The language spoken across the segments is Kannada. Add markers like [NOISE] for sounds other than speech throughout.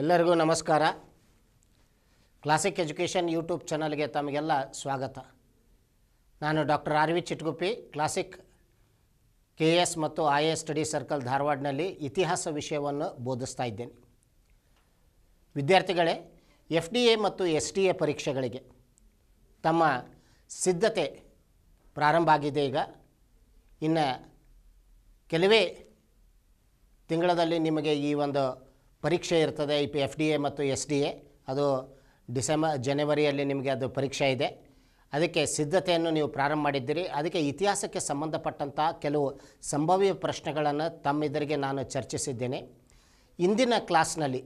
ಎಲ್ಲರಿಗೂ ನಮಸ್ಕಾರ ಕ್ಲಾಸಿಕ್ ಎಜುಕೇಷನ್ ಯೂಟ್ಯೂಬ್ ಚಾನಲ್ಗೆ ತಮಗೆಲ್ಲ ಸ್ವಾಗತ ನಾನು doctor R V Chitguppi classic K S ಮತ್ತು ಐ ಎ ಸ್ಟಡಿ ಸರ್ಕಲ್ ಧಾರವಾಡ್ನಲ್ಲಿ ಇತಿಹಾಸ ವಿಷಯವನ್ನು ಬೋಧಿಸ್ತಾ ಇದ್ದೇನೆ ವಿದ್ಯಾರ್ಥಿಗಳೇ ಎಫ್ ಡಿ ಎ ಮತ್ತು ಎಸ್ ಡಿ ಎ ಪರೀಕ್ಷೆಗಳಿಗೆ ತಮ್ಮ ಸಿದ್ಧತೆ ಪ್ರಾರಂಭ ಆಗಿದೆ ಈಗ ಇನ್ನು ಕೆಲವೇ ತಿಂಗಳಲ್ಲಿ ನಿಮಗೆ ಈ ಒಂದು ಪರೀಕ್ಷೆ ಇರ್ತದೆ ಈ ಪಿ ಎಫ್ ಡಿ ಎ ಮತ್ತು ಎಸ್ ಡಿ ಎ ಅದು ಡಿಸೆಂಬರ್ ಜನವರಿಯಲ್ಲಿ ನಿಮಗೆ ಅದು ಪರೀಕ್ಷೆ ಇದೆ ಅದಕ್ಕೆ ಸಿದ್ಧತೆಯನ್ನು ನೀವು ಪ್ರಾರಂಭ ಮಾಡಿದ್ದೀರಿ ಅದಕ್ಕೆ ಇತಿಹಾಸಕ್ಕೆ ಸಂಬಂಧಪಟ್ಟಂಥ ಕೆಲವು ಸಂಭಾವ್ಯ ಪ್ರಶ್ನೆಗಳನ್ನು ತಮ್ಮಿದರಿಗೆ ನಾನು ಚರ್ಚಿಸಿದ್ದೇನೆ ಇಂದಿನ ಕ್ಲಾಸ್ನಲ್ಲಿ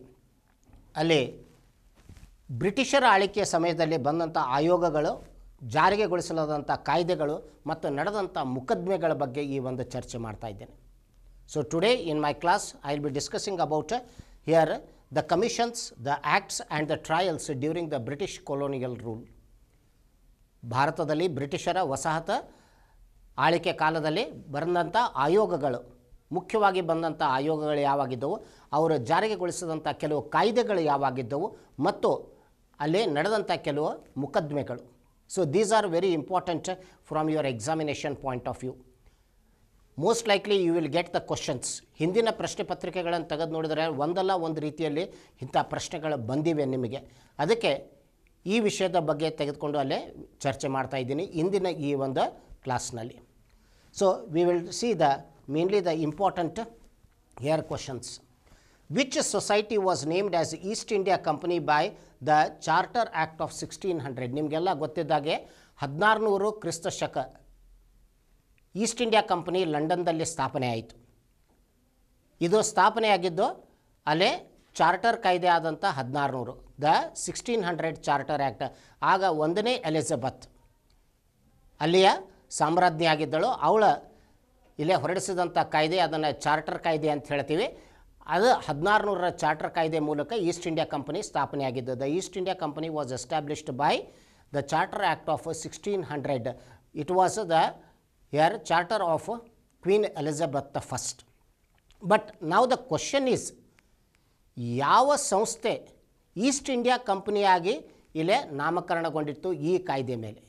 ಅಲ್ಲಿ ಬ್ರಿಟಿಷರ ಆಳ್ವಿಕೆಯ ಸಮಯದಲ್ಲಿ ಬಂದಂಥ ಆಯೋಗಗಳು ಜಾರಿಗೆಗೊಳಿಸಲಾದಂಥ ಕಾಯ್ದೆಗಳು ಮತ್ತು ನಡೆದಂಥ ಮುಕದ್ಮೆಗಳ ಬಗ್ಗೆ ಈ ಒಂದು ಚರ್ಚೆ ಮಾಡ್ತಾ ಇದ್ದೇನೆ so today in my class I will be discussing about here the commissions the acts and the trials during the British colonial rule. ಭಾರತದಲ್ಲಿ ಬ್ರಿಟಿಷರ ವಸಾಹತ ಆಳಿಕೆ ಕಾಲದಲ್ಲಿ ಬಂದಂಥ ಆಯೋಗಗಳು ಮುಖ್ಯವಾಗಿ ಬಂದಂಥ ಆಯೋಗಗಳು ಯಾವಾಗಿದ್ದವು ಅವರು ಜಾರಿಗೆಗೊಳಿಸಿದಂಥ ಕೆಲವು ಕಾಯ್ದೆಗಳು ಯಾವಾಗಿದ್ದವು ಮತ್ತು ಅಲ್ಲಿ ನಡೆದಂಥ ಕೆಲವು ಮುಕದ್ದಮೆಗಳು so these are very important from your examination point of view most likely you will get the questions ಹಿಂದಿನ ಪ್ರಶ್ನೆ ಪತ್ರಿಕೆಗಳನ್ನು ತೆಗೆದು ನೋಡಿದರೆ ಒಂದಲ್ಲ ಒಂದು ರೀತಿಯಲ್ಲಿ ಇಂಥ ಪ್ರಶ್ನೆಗಳು ಬಂದಿವೆ ನಿಮಗೆ ಅದಕ್ಕೆ ಈ ವಿಷಯದ ಬಗ್ಗೆ ತೆಗೆದುಕೊಂಡು ಅಲ್ಲೇ ಚರ್ಚೆ ಮಾಡ್ತಾ ಇದ್ದೀನಿ ಇಂದಿನ ಈ ಒಂದು ಕ್ಲಾಸ್ನಲ್ಲಿ so we will see the mainly the important here questions which society was named as East India Company by the charter act of sixteen hundred ನಿಮಗೆಲ್ಲ ಗೊತ್ತಿದ್ದಾಗೆ ಹದಿನಾರು ನೂರು ಕ್ರಿಸ್ತ ಶಕ ಈಸ್ಟ್ ಇಂಡಿಯಾ ಕಂಪನಿ ಲಂಡನ್ದಲ್ಲಿ ಸ್ಥಾಪನೆ ಆಯಿತು ಇದು ಸ್ಥಾಪನೆಯಾಗಿದ್ದು ಅಲ್ಲೇ ಚಾರ್ಟರ್ ಕಾಯ್ದೆ ಆದಂಥ ಹದಿನಾರುನೂರು the sixteen hundred charter act ಆಗ ಒಂದನೇ ಎಲಿಜಬೆತ್ ಅಲ್ಲಿಯ ಸಾಮ್ರಾಜ್ಞಿ ಆಗಿದ್ದಳು ಅವಳ ಇಲ್ಲೇ ಹೊರಡಿಸಿದಂಥ ಕಾಯ್ದೆ ಅದನ್ನು ಚಾರ್ಟರ್ ಕಾಯ್ದೆ ಅಂತ ಹೇಳ್ತೀವಿ ಅದು ಹದಿನಾರುನೂರ ಚಾರ್ಟರ್ ಕಾಯ್ದೆ ಮೂಲಕ ಈಸ್ಟ್ ಇಂಡಿಯಾ ಕಂಪನಿ ಸ್ಥಾಪನೆಯಾಗಿದ್ದು the East India Company was established by the charter act of sixteen hundred it was the here charter of Queen Elizabeth first but now the question is, ಯಾವ ಸಂಸ್ಥೆ ಈಸ್ಟ್ ಇಂಡಿಯಾ ಕಂಪನಿಯಾಗಿ ಇಲ್ಲೇ ನಾಮಕರಣಗೊಂಡಿತ್ತು ಈ ಕಾಯ್ದೆ ಮೇಲೆ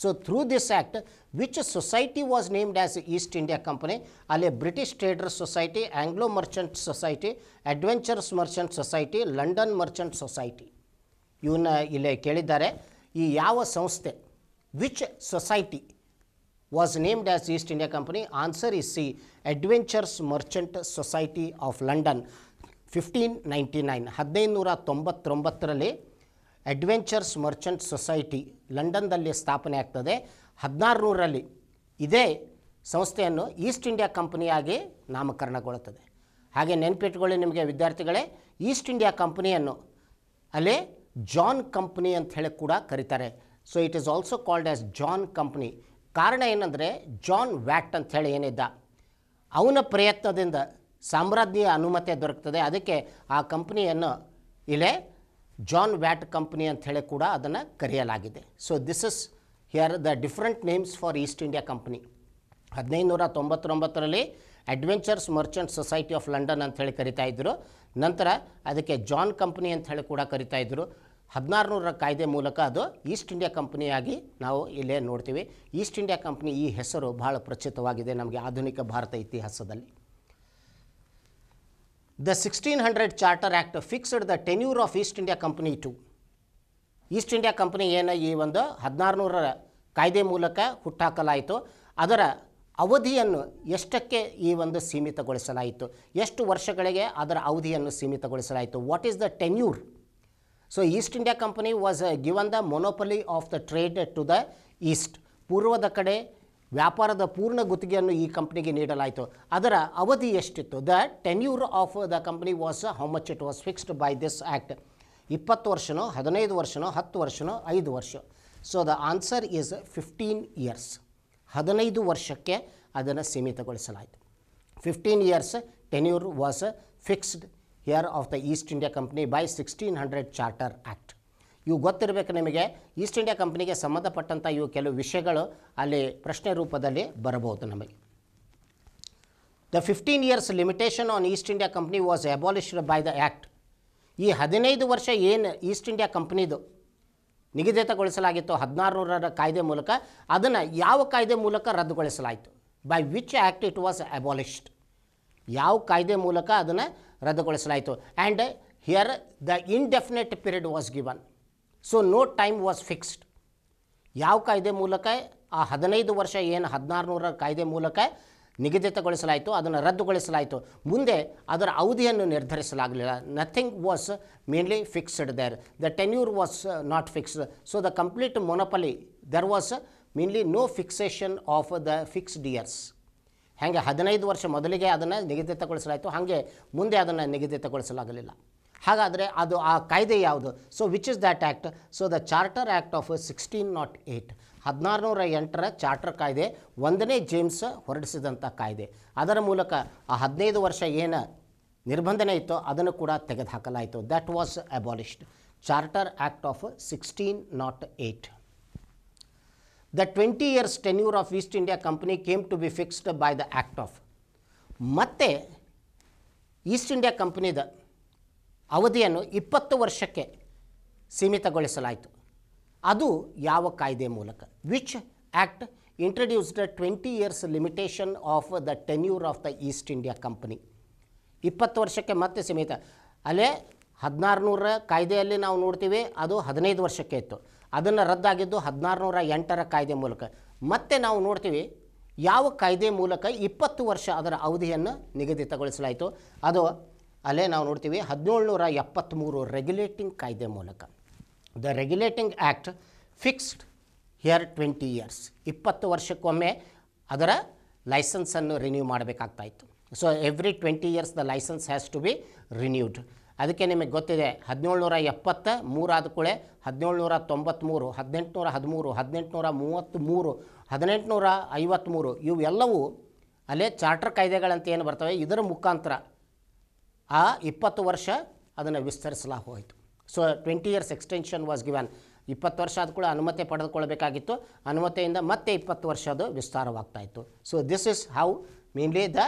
so through this act which society was named as East India Company ಅಲ್ಲಿ British trader society Anglo merchant society adventurers merchant society London merchant society ಇವನ್ನ ಇಲ್ಲೇ ಕೇಳಿದ್ದಾರೆ ಈ ಯಾವ ಸಂಸ್ಥೆ which society was named as East India Company. Answer is C. Adventures Merchant Society of London fifteen ninety nine ಹದಿನೈದುನೂರ ತೊಂಬತ್ತೊಂಬತ್ತರಲ್ಲಿ ಅಡ್ವೆಂಚರ್ಸ್ ಮರ್ಚೆಂಟ್ ಸೊಸೈಟಿ ಲಂಡನ್ದಲ್ಲಿ ಸ್ಥಾಪನೆ ಆಗ್ತದೆ ಹದಿನಾರುನೂರಲ್ಲಿ ಇದೇ ಸಂಸ್ಥೆಯನ್ನು ಈಸ್ಟ್ ಇಂಡಿಯಾ ಕಂಪನಿಯಾಗಿ ನಾಮಕರಣಗೊಳ್ಳುತ್ತದೆ ಹಾಗೆ ನೆನಪಿಟ್ಕೊಳ್ಳಿ ನಿಮಗೆ ವಿದ್ಯಾರ್ಥಿಗಳೇ ಈಸ್ಟ್ ಇಂಡಿಯಾ ಕಂಪನಿಯನ್ನು ಅಲ್ಲೇ ಜಾನ್ ಕಂಪ್ನಿ ಅಂತ ಹೇಳಿ ಕೂಡ ಕರೀತಾರೆ so it is also called as John company ಕಾರಣ ಏನಂದರೆ ಜಾನ್ ವ್ಯಾಟ್ ಅಂತ ಹೇಳಿ ಏನಿದ್ದ ಅವನ ಪ್ರಯತ್ನದಿಂದ ಸಾಮ್ರಾಜ್ಞಿಯ ಅನುಮತಿ ದೊರಕ್ತದೆ ಅದಕ್ಕೆ ಆ ಕಂಪ್ನಿಯನ್ನು ಇಲ್ಲೇ ಜಾನ್ ವ್ಯಾಟ್ ಕಂಪ್ನಿ ಅಂಥೇಳಿ ಕೂಡ ಅದನ್ನು ಕರೆಯಲಾಗಿದೆ so this is here the different names for East India Company ಹದಿನೈದುನೂರ ತೊಂಬತ್ತೊಂಬತ್ತರಲ್ಲಿ adventurers merchant society of London ಅಂತ ಹೇಳಿ ಕರಿತಾ ಇದ್ದರು ನಂತರ ಅದಕ್ಕೆ ಜಾನ್ ಕಂಪ್ನಿ ಅಂತ ಹೇಳಿ ಕೂಡ ಕರಿತಾ ಇದ್ದರು ಹದಿನಾರುನೂರ ಕಾಯ್ದೆ ಮೂಲಕ ಅದು ಈಸ್ಟ್ ಇಂಡಿಯಾ ಕಂಪ್ನಿಯಾಗಿ ನಾವು ಇಲ್ಲೇ ನೋಡ್ತೀವಿ ಈಸ್ಟ್ ಇಂಡಿಯಾ ಕಂಪ್ನಿ ಈ ಹೆಸರು ಬಹಳ ಪ್ರಚಿತವಾಗಿದೆ ನಮಗೆ ಆಧುನಿಕ ಭಾರತ ಇತಿಹಾಸದಲ್ಲಿ the sixteen hundred charter act fixed the tenure of East India Company to East India Company ಏನು ಈ ಒಂದು ಹದಿನಾರುನೂರರ ಕಾಯ್ದೆ ಮೂಲಕ ಹುಟ್ಟಾಕಲಾಯಿತು ಅದರ ಅವಧಿಯನ್ನು ಎಷ್ಟಕ್ಕೆ ಈ ಒಂದು ಸೀಮಿತಗೊಳಿಸಲಾಯಿತು ಎಷ್ಟು ವರ್ಷಗಳಿಗೆ ಅದರ ಅವಧಿಯನ್ನು ಸೀಮಿತಗೊಳಿಸಲಾಯಿತು what is the tenure so East India Company was given the monopoly of the trade to the east ಪೂರ್ವದ ಕಡೆ ವ್ಯಾಪಾರದ ಪೂರ್ಣ ಗುತ್ತಿಗೆಯನ್ನು ಈ ಕಂಪ್ನಿಗೆ ನೀಡಲಾಯಿತು ಅದರ ಅವಧಿ ಎಷ್ಟಿತ್ತು the tenure of the company was how much it was fixed by this act ಇಪ್ಪತ್ತು ವರ್ಷನೋ ಹದಿನೈದು ವರ್ಷನೋ ಹತ್ತು ವರ್ಷನೋ ಐದು ವರ್ಷ so the answer is fifteen years ಹದಿನೈದು ವರ್ಷಕ್ಕೆ ಅದನ್ನು ಸೀಮಿತಗೊಳಿಸಲಾಯಿತು fifteen years tenure was fixed here of the East India Company by sixteen hundred charter act ಇವು ಗೊತ್ತಿರಬೇಕು ನಿಮಗೆ ಈಸ್ಟ್ ಇಂಡಿಯಾ ಕಂಪ್ನಿಗೆ ಸಂಬಂಧಪಟ್ಟಂಥ ಇವು ಕೆಲವು ವಿಷಯಗಳು ಅಲ್ಲಿ ಪ್ರಶ್ನೆ ರೂಪದಲ್ಲಿ ಬರಬಹುದು ನಮಗೆ the fifteen years limitation on East India Company was abolished by the act ಈ ಹದಿನೈದು ವರ್ಷ ಏನು ಈಸ್ಟ್ ಇಂಡಿಯಾ ಕಂಪ್ನಿದು ನಿಗದಿತಗೊಳಿಸಲಾಗಿತ್ತು ಹದಿನಾರು ನೂರರ ಕಾಯ್ದೆ ಮೂಲಕ ಅದನ್ನು ಯಾವ ಕಾಯ್ದೆ ಮೂಲಕ ರದ್ದುಗೊಳಿಸಲಾಯಿತು by which act it was abolished ಯಾವ ಕಾಯ್ದೆ ಮೂಲಕ ಅದನ್ನು ರದ್ದುಗೊಳಿಸಲಾಯಿತು and here the indefinite period was given so no time was fixed ಯಾವ ಕಾಯ್ದೆ ಮೂಲಕ ಆ ಹದಿನೈದು ವರ್ಷ ಏನು ನೂರ ಕಾಯ್ದೆ ಮೂಲಕ ನಿಗದಿತಗೊಳಿಸಲಾಯಿತು ಅದನ್ನು ರದ್ದುಗೊಳಿಸಲಾಯಿತು ಮುಂದೆ ಅದರ ಅವಧಿಯನ್ನು ನಿರ್ಧರಿಸಲಾಗಲಿಲ್ಲ nothing was mainly fixed there the tenure was not fixed so the complete monopoly there was mainly no fixation of the fixed years ಹಾಗೆ ಹದಿನೈದು ವರ್ಷ ಮೊದಲಿಗೆ ಅದನ್ನು ನಿಗದಿತಗೊಳಿಸಲಾಯಿತು ಹಾಗೆ ಮುಂದೆ ಅದನ್ನು ನಿಗದಿತಗೊಳಿಸಲಾಗಲಿಲ್ಲ ಹಾಗಾದರೆ ಅದು ಆ ಕಾಯ್ದೆ ಯಾವುದು so which is that act so the charter act of sixteen nought eight ಹದಿನಾರುನೂರ ಎಂಟರ ಚಾರ್ಟರ್ ಕಾಯ್ದೆ ಒಂದನೇ ಜೇಮ್ಸ್ ಹೊರಡಿಸಿದಂಥ ಕಾಯ್ದೆ ಅದರ ಮೂಲಕ ಆ ಹದಿನೈದು ವರ್ಷ ಏನು ನಿರ್ಬಂಧನೆ ಇತ್ತೋ ಅದನ್ನು ಕೂಡ ತೆಗೆದುಹಾಕಲಾಯಿತು that was abolished charter act of sixteen nought eight the 20 years tenure of East India Company came to be fixed by the Act of. ಮತ್ತೆ ಈಸ್ಟ್ ಇಂಡಿಯಾ ಕಂಪನಿದ ಅವಧಿಯನ್ನು ಇಪ್ಪತ್ತು ವರ್ಷಕ್ಕೆ ಸೀಮಿತಗೊಳಿಸಲಾಯಿತು ಅದು ಯಾವ ಕಾಯ್ದೆ ಮೂಲಕ which act introduced twenty years limitation of the tenure of the East India Company ಇಪ್ಪತ್ತು ವರ್ಷಕ್ಕೆ ಮತ್ತೆ ಸೀಮಿತ ಅಲ್ಲೇ ಹದಿನಾರು ನೂರ ಕಾಯ್ದೆಯಲ್ಲಿ ನಾವು ನೋಡ್ತೀವಿ ಅದು ಹದಿನೈದು ವರ್ಷಕ್ಕೆ ಇತ್ತು ಅದನ್ನು ರದ್ದಾಗಿದ್ದು ಹದಿನಾರು ನೂರ ಎಂಟರ ಕಾಯ್ದೆ ಮೂಲಕ ಮತ್ತೆ ನಾವು ನೋಡ್ತೀವಿ ಯಾವ ಕಾಯ್ದೆ ಮೂಲಕ ಇಪ್ಪತ್ತು ವರ್ಷ ಅದರ ಅವಧಿಯನ್ನು ನಿಗದಿತಗೊಳಿಸಲಾಯಿತು ಅದು ಅಲ್ಲೇ ನಾವು ನೋಡ್ತೀವಿ ನೂರ ಎಪ್ಪತ್ತ್ಮೂರು ರೆಗ್ಯುಲೇಟಿಂಗ್ ಕಾಯ್ದೆ ಮೂಲಕ the regulating act fixed here twenty years ಇಪ್ಪತ್ತು ವರ್ಷಕ್ಕೊಮ್ಮೆ ಅದರ ಲೈಸೆನ್ಸನ್ನು ರಿನ್ಯೂ ಮಾಡಬೇಕಾಗ್ತಾಯಿತ್ತು so every twenty years the licence has to be renewed ಅದಕ್ಕೆ ನಿಮಗೆ ಗೊತ್ತಿದೆ ಹದಿನೇಳುನೂರ ಎಪ್ಪತ್ತ ಮೂರಾದ ಕೂಳೆ ಹದಿನೇಳುನೂರ ತೊಂಬತ್ತ್ಮೂರು ಹದಿನೆಂಟುನೂರ ಹದಿಮೂರು ಹದಿನೆಂಟುನೂರ ಮೂವತ್ತ್ಮೂರು ಹದಿನೆಂಟುನೂರ ಐವತ್ತ್ಮೂರು ಇವೆಲ್ಲವೂ ಅಲ್ಲೇ ಚಾರ್ಟರ್ ಕಾಯ್ದೆಗಳಂತ ಏನು ಬರ್ತವೆ ಇದರ ಮುಖಾಂತರ ಆ ಇಪ್ಪತ್ತು ವರ್ಷ ಅದನ್ನು ವಿಸ್ತರಿಸಲಾ ಹೋಯಿತು so twenty years extension was given ಇಪ್ಪತ್ತು ವರ್ಷ ಆದ ಕೂಡ ಅನುಮತಿ ಪಡೆದುಕೊಳ್ಬೇಕಾಗಿತ್ತು ಅನುಮತಿಯಿಂದ ಮತ್ತೆ ಇಪ್ಪತ್ತು ವರ್ಷ ಅದು ವಿಸ್ತಾರವಾಗ್ತಾಯಿತ್ತು so this is how mainly the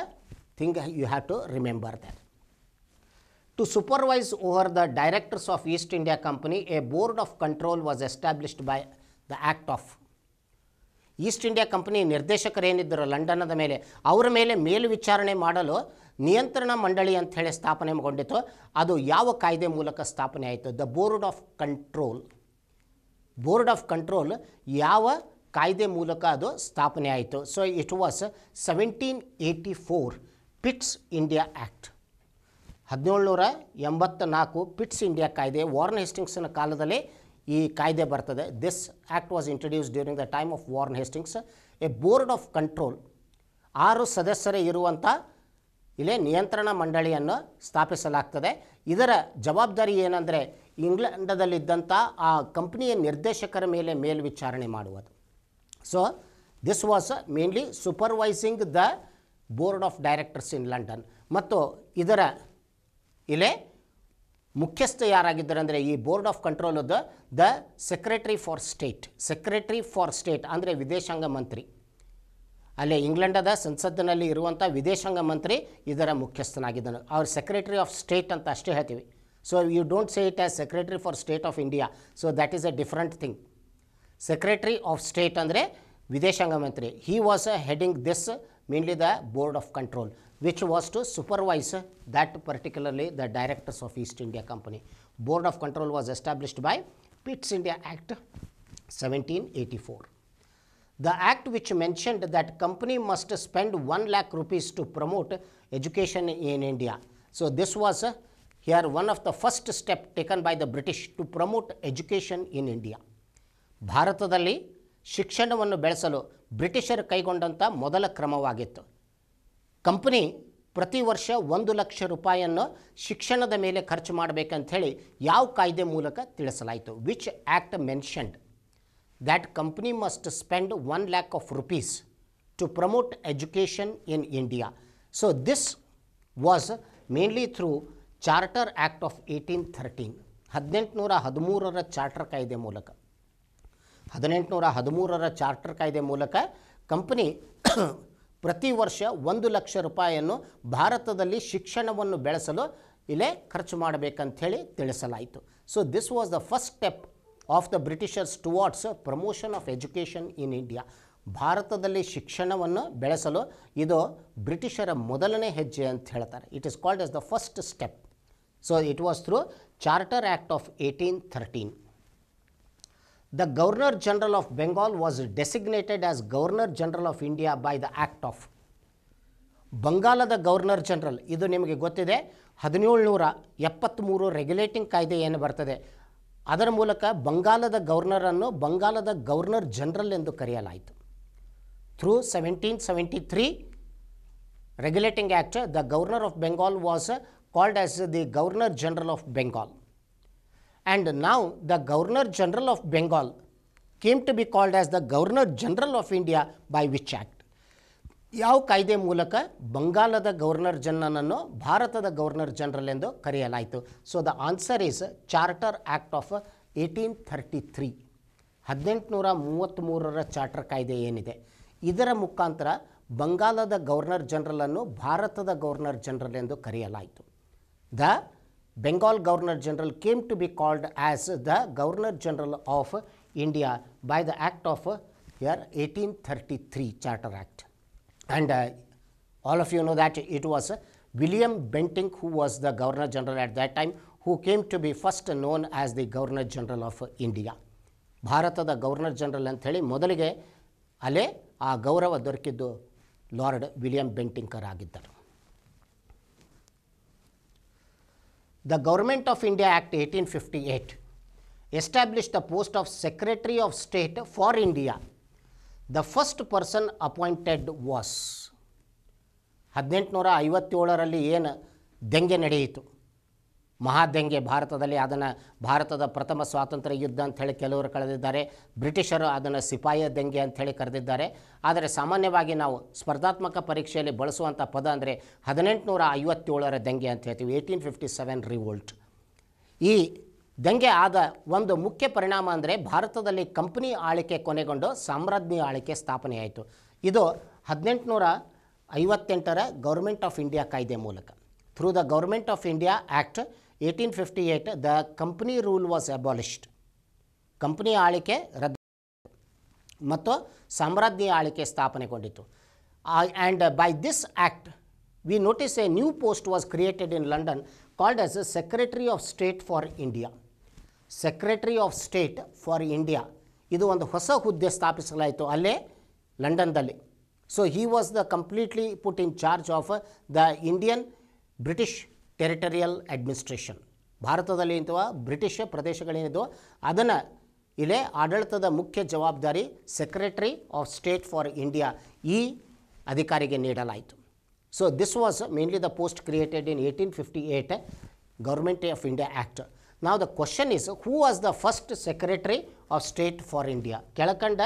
thing you have to remember that To supervise over the directors of East India Company, a board of control was established by the Act of East India Company ನಿರ್ದೇಶಕರೇನಿದ್ದರು ಲಂಡನದ ಮೇಲೆ ಅವರ ಮೇಲೆ ಮೇಲ್ವಿಚಾರಣೆ ಮಾಡಲು ನಿಯಂತ್ರಣ ಮಂಡಳಿ ಅಂತ ಹೇಳಿ ಸ್ಥಾಪನೆಗೊಂಡಿತು ಅದು ಯಾವ ಕಾಯ್ದೆ ಮೂಲಕ ಸ್ಥಾಪನೆ ಆಯಿತು the board of control board of control ಯಾವ ಕಾಯ್ದೆ ಮೂಲಕ ಅದು ಸ್ಥಾಪನೆ ಆಯಿತು so it was seventeen eighty four Pitt's India act ಹದಿನೇಳುನೂರ ಎಂಬತ್ತ ನಾಲ್ಕು ಪಿಟ್ಸ್ ಇಂಡಿಯಾ ಕಾಯ್ದೆ ವಾರ್ನ್ ಹೆಸ್ಟಿಂಗ್ಸ್ನ ಕಾಲದಲ್ಲಿ ಈ ಕಾಯ್ದೆ ಬರ್ತದೆ this act was introduce during the time of Warren Hastings a board of control ಆರು ಸದಸ್ಯರೇ ಇರುವಂಥ ಇಲ್ಲೇ ನಿಯಂತ್ರಣ ಮಂಡಳಿಯನ್ನು ಸ್ಥಾಪಿಸಲಾಗ್ತದೆ ಇದರ ಜವಾಬ್ದಾರಿ ಏನಂದರೆ ಇಂಗ್ಲೆಂಡದಲ್ಲಿದ್ದಂಥ ಆ ಕಂಪ್ನಿಯ ನಿರ್ದೇಶಕರ ಮೇಲೆ ಮೇಲ್ವಿಚಾರಣೆ ಮಾಡುವುದು so this was mainly supervising the board of directors in London ಮತ್ತು ಇದರ ಇಲ್ಲೇ ಮುಖ್ಯಸ್ಥ ಯಾರಾಗಿದ್ದಾರೆ ಅಂದರೆ ಈ ಬೋರ್ಡ್ ಆಫ್ ಕಂಟ್ರೋಲದ್ದು the secretary for state secretary for state ಅಂದರೆ ವಿದೇಶಾಂಗ ಮಂತ್ರಿ ಅಲ್ಲೇ ಇಂಗ್ಲೆಂಡದ ಸಂಸತ್ತಿನಲ್ಲಿ ಇರುವಂಥ ವಿದೇಶಾಂಗ ಮಂತ್ರಿ ಇದರ ಮುಖ್ಯಸ್ಥನಾಗಿದ್ದನು ಅವ್ರ ಸೆಕ್ರೆಟರಿ ಆಫ್ ಸ್ಟೇಟ್ ಅಂತ ಅಷ್ಟೇ ಹೇಳ್ತೀವಿ so you don't say it as secretary for state of India so that is a different thing secretary of state ಅಂದರೆ ವಿದೇಶಾಂಗ ಮಂತ್ರಿ he was heading this mainly the board of control which was to supervise that particularly the directors of East India Company. Board of Control was established by Pitts India Act 1784. The act which mentioned that company must spend 1 lakh rupees to promote education in India. So, this was here one of the first step taken by the British to promote education in India. ಭಾರತದಲ್ಲಿ ಶಿಕ್ಷಣವನ್ನು Britisher ಬ್ರಿಟಿಷರು ಕೈಗೊಂಡಂಥ Krama ಕ್ರಮವಾಗಿತ್ತು ಕಂಪ್ನಿ ಪ್ರತಿ ವರ್ಷ ಒಂದು ಲಕ್ಷ ರೂಪಾಯಿಯನ್ನು ಶಿಕ್ಷಣದ ಮೇಲೆ ಖರ್ಚು ಹೇಳಿ ಯಾವ ಕಾಯ್ದೆ ಮೂಲಕ ತಿಳಿಸಲಾಯಿತು which act mentioned that company must spend one lakh of rupees to promote education in India so this was mainly through charter act of eighteen thirteen ಹದಿನೆಂಟುನೂರ ಹದಿಮೂರರ ಚಾರ್ಟರ್ ಕಾಯ್ದೆ ಮೂಲಕ ಹದಿನೆಂಟುನೂರ ಹದಿಮೂರರ ಚಾರ್ಟರ್ ಕಾಯ್ದೆ ಮೂಲಕ ಕಂಪ್ನಿ ಪ್ರತಿ ವರ್ಷ ಒಂದು ಲಕ್ಷ ರೂಪಾಯಿಯನ್ನು ಭಾರತದಲ್ಲಿ ಶಿಕ್ಷಣವನ್ನು ಬೆಳೆಸಲು ಇಲ್ಲೇ ಖರ್ಚು ಮಾಡಬೇಕಂಥೇಳಿ ತಿಳಿಸಲಾಯಿತು so this was the first step of the Britishers towards promotion of education in India ಭಾರತದಲ್ಲಿ ಶಿಕ್ಷಣವನ್ನು ಬೆಳೆಸಲು ಇದು ಬ್ರಿಟಿಷರ ಮೊದಲನೇ ಹೆಜ್ಜೆ ಅಂತ ಹೇಳ್ತಾರೆ it is called as the first step so it was through charter act of eighteen thirteen the Governor General of Bengal was designated as Governor General of India by the Act of ಬಂಗಾಲದ ಗವರ್ನರ್ ಜನರಲ್ ಇದು ನಿಮಗೆ ಗೊತ್ತಿದೆ ಹದಿನೇಳು ನೂರ ಎಪ್ಪತ್ತ್ಮೂರು ರೆಗ್ಯುಲೇಟಿಂಗ್ ಕಾಯ್ದೆ ಏನು ಬರ್ತದೆ ಅದರ ಮೂಲಕ ಬಂಗಾಲದ ಗವರ್ನರನ್ನು ಬಂಗಾಲದ ಗವರ್ನರ್ ಜನರಲ್ ಎಂದು ಕರೆಯಲಾಯಿತು through seventeen seventy three regulating act the governor of Bengal was called as the governor general of Bengal and now the Governor General of Bengal came to be called as the Governor General of India by which act? ಯಾವ ಕಾಯ್ದೆ ಮೂಲಕ ಬಂಗಾಲದ ಗವರ್ನರ್ ಜನರಲನ್ನು ಭಾರತದ ಗವರ್ನರ್ ಜನರಲ್ ಎಂದು ಕರೆಯಲಾಯಿತು so the answer is charter act of eighteen thirty three ಹದಿನೆಂಟುನೂರ ಮೂವತ್ತ್ಮೂರರ ಚಾರ್ಟರ್ ಕಾಯ್ದೆ ಏನಿದೆ ಇದರ ಮುಖಾಂತರ ಬಂಗಾಲದ ಗವರ್ನರ್ ಜನರಲನ್ನು ಭಾರತದ ಗವರ್ನರ್ ಜನರಲ್ ಎಂದು ಕರೆಯಲಾಯಿತು the Bengal Governor General came to be called as the Governor General of India by the Act of here uh, 1833 Charter Act. And uh, all of you know that it was uh, William Bentinck who was the Governor General at that time who came to be first known as the Governor General of India. Governor General and Thali ಮೊದಲಿಗೆ ಅಲ್ಲೇ ಆ ಗೌರವ ದೊರಕಿದ್ದು lord William Bentinck ಆಗಿದ್ದರು The Government of India Act 1858 established the post of Secretary of State for India. The first person appointed was 1857 ರಲ್ಲಿ ಏನು ದೆಂಗೆ ನಡೆಯಿತು ಮಹಾದಂಗೆ ಭಾರತದಲ್ಲಿ ಅದನ್ನು ಭಾರತದ ಪ್ರಥಮ ಸ್ವಾತಂತ್ರ್ಯ ಯುದ್ಧ ಅಂಥೇಳಿ ಕೆಲವರು ಕಳೆದಿದ್ದಾರೆ ಬ್ರಿಟಿಷರು ಅದನ್ನು ಸಿಪಾಯ ದಂಗೆ ಅಂಥೇಳಿ ಕರೆದಿದ್ದಾರೆ ಆದರೆ ಸಾಮಾನ್ಯವಾಗಿ ನಾವು ಸ್ಪರ್ಧಾತ್ಮಕ ಪರೀಕ್ಷೆಯಲ್ಲಿ ಬಳಸುವಂಥ ಪದ ಅಂದರೆ ಹದಿನೆಂಟುನೂರ ಐವತ್ತೇಳರ ದಂಗೆ ಅಂತ ಹೇಳ್ತೀವಿ ಏಯ್ಟೀನ್ ಫಿಫ್ಟಿ ಸೆವೆನ್ ರಿವೋಲ್ಟ್ ಈ ದಂಗೆ ಆದ ಒಂದು ಮುಖ್ಯ ಪರಿಣಾಮ ಅಂದರೆ ಭಾರತದಲ್ಲಿ ಕಂಪನಿ ಆಳಿಕೆ ಕೊನೆಗೊಂಡು ಸಾಮ್ರಾಜ್ಞಿ ಆಳಿಕೆ ಸ್ಥಾಪನೆಯಾಯಿತು ಇದು ಹದಿನೆಂಟುನೂರ ಐವತ್ತೆಂಟರ ಗೌರ್ಮೆಂಟ್ ಆಫ್ ಇಂಡಿಯಾ ಕಾಯ್ದೆ ಮೂಲಕ through the government of India act eighteen fifty eight the company rule was abolished. Company ಆಳಿಕೆ ರದ್ದು ಮತ್ತು ಸಾಮ್ರಾಜ್ಯ ಆಳಿಕೆ ಸ್ಥಾಪನೆಗೊಂಡಿತು and by this act we notice a new post was created in London called as a secretary of state for India secretary of state for India ಇದು ಒಂದು ಹೊಸ ಹುದ್ದೆ ಸ್ಥಾಪಿಸಲಾಯಿತು ಅಲ್ಲೇ ಲಂಡನ್ದಲ್ಲಿ so he was the completely put in charge of the Indian British territorial administration ಭಾರತದಲ್ಲಿ ಇಂಥವ ಬ್ರಿಟಿಷ್ ಪ್ರದೇಶಗಳೇನಿದ್ದೋ ಅದನ್ನು ಇಲ್ಲೇ ಆಡಳಿತದ ಮುಖ್ಯ ಜವಾಬ್ದಾರಿ secretary of state for India ಈ ಅಧಿಕಾರಿಗೆ ನೀಡಲಾಯಿತು so this was mainly the post created in eighteen fifty eight government of India act ನಾವು the question is who was the first secretary of state for India ಕೆಳಕಂಡ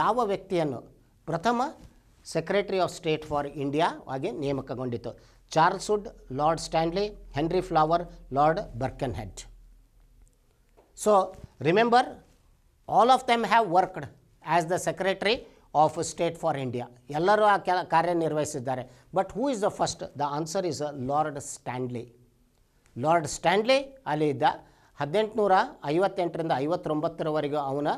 ಯಾವ ವ್ಯಕ್ತಿಯನ್ನು ಪ್ರಥಮ secretary of state for India ಆಗಿ ನೇಮಕಗೊಂಡಿತು Charles Wood Lord Stanley Henry Flower Lord Birkenhead so remember all of them have worked as the secretary of state for India ಎಲ್ಲರೂ ಆ ಕೆಲ ಕಾರ್ಯನಿರ್ವಹಿಸಿದ್ದಾರೆ but who is the first the answer is Lord Stanley Lord Stanley ಅಲ್ಲಿ ಇದ್ದ ಹದಿನೆಂಟುನೂರ ಐವತ್ತೆಂಟರಿಂದ ಐವತ್ತೊಂಬತ್ತರವರೆಗೂ ಅವನ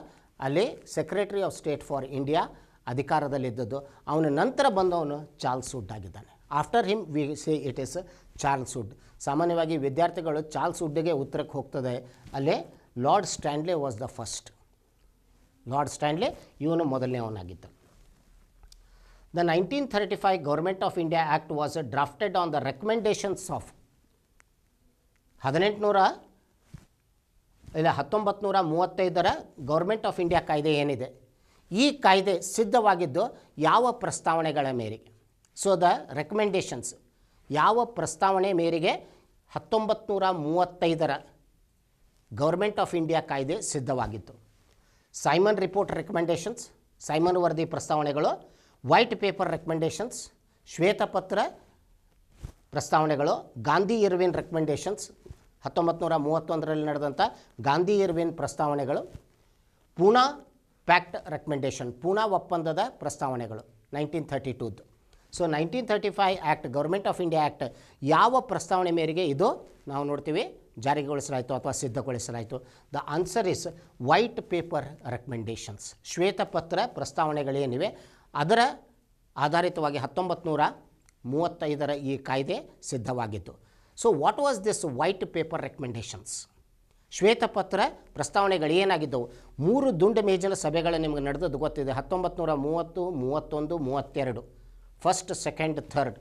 ಅಲ್ಲಿ secretary of state for India ಅಧಿಕಾರದಲ್ಲಿದ್ದದ್ದು ಅವನ ನಂತರ ಬಂದವನು ಚಾರ್ಲ್ಸ್ ವುಡ್ ಆಗಿದ್ದಾನೆ after him we say it is Charles Wood ಸಾಮಾನ್ಯವಾಗಿ ವಿದ್ಯಾರ್ಥಿಗಳು ಚಾರ್ಲ್ಸ್ ವುಡ್ಗೆ ಉತ್ತರಕ್ಕೆ ಹೋಗ್ತದೆ ಅಲ್ಲೇ Lord Stanley was the first Lord Stanley ಇವನು ಮೊದಲನೇವನಾಗಿದ್ದ the nineteen thirty five government of India act was drafted on the recommendations of ಹದಿನೆಂಟುನೂರ ಇಲ್ಲ ಹತ್ತೊಂಬತ್ತು ಮೂವತ್ತೈದರ ಗೌರ್ಮೆಂಟ್ ಆಫ್ ಇಂಡಿಯಾ ಕಾಯ್ದೆ ಏನಿದೆ ಈ ಕಾಯ್ದೆ ಸಿದ್ಧವಾಗಿದ್ದು ಯಾವ ಪ್ರಸ್ತಾವನೆಗಳ ಮೇರೆಗೆ ಸೊ ದ ರೆಕಮೆಂಡೇಷನ್ಸ್ ಯಾವ ಪ್ರಸ್ತಾವನೆ ಮೇರೆಗೆ ಹತ್ತೊಂಬತ್ತು ನೂರ ಮೂವತ್ತೈದರ ಗೌರ್ಮೆಂಟ್ ಆಫ್ ಇಂಡಿಯಾ ಕಾಯ್ದೆ ಸಿದ್ಧವಾಗಿತ್ತು ಸೈಮನ್ ರಿಪೋರ್ಟ್ ರೆಕಮೆಂಡೇಷನ್ಸ್ ಸೈಮನ್ ವರದಿ ಪ್ರಸ್ತಾವನೆಗಳು ವೈಟ್ ಪೇಪರ್ ರೆಕಮೆಂಡೇಷನ್ಸ್ ಶ್ವೇತಪತ್ರ ಪ್ರಸ್ತಾವನೆಗಳು ಗಾಂಧಿ ಇರ್ವಿನ್ ರೆಕಮೆಂಡೇಷನ್ಸ್ ಹತ್ತೊಂಬತ್ತು ನೂರ ಮೂವತ್ತೊಂದರಲ್ಲಿ ನಡೆದಂಥ ಗಾಂಧಿ ಇರ್ವಿನ್ ಪ್ರಸ್ತಾವನೆಗಳು ಪೂನಾ ಪ್ಯಾಕ್ಟ್ ರೆಕಮೆಂಡೇಷನ್ ಪೂನಾ ಒಪ್ಪಂದದ ಪ್ರಸ್ತಾವನೆಗಳು nineteen thirty two so nineteen thirty five act government of India act ಯಾವ ಪ್ರಸ್ತಾವನೆ ಮೇರೆಗೆ ಇದು ನಾವು ನೋಡ್ತೀವಿ ಜಾರಿಗೊಳಿಸಲಾಯಿತು ಅಥವಾ ಸಿದ್ಧಗೊಳಿಸಲಾಯಿತು the answer is white paper recommendations ಶ್ವೇತಪತ್ರ ಪ್ರಸ್ತಾವನೆಗಳೇನಿವೆ ಅದರ ಆಧಾರಿತವಾಗಿ ಹತ್ತೊಂಬತ್ತು ನೂರ ಮೂವತ್ತೈದರ ಈ ಕಾಯ್ದೆ ಸಿದ್ಧವಾಗಿತ್ತು so what was this white paper recommendations ಶ್ವೇತಪತ್ರ ಏನಾಗಿದ್ದವು ಮೂರು ದುಂಡು ಮೇಜಲ ಸಭೆಗಳು ನಿಮಗೆ ನಡೆದದ್ದು ಗೊತ್ತಿದೆ ಹತ್ತೊಂಬತ್ತು ನೂರ ಮೂವತ್ತು ಮೂವತ್ತೊಂದು ಮೂವತ್ತೆರಡು ಫಸ್ಟ್ ಸೆಕೆಂಡ್ ಥರ್ಡ್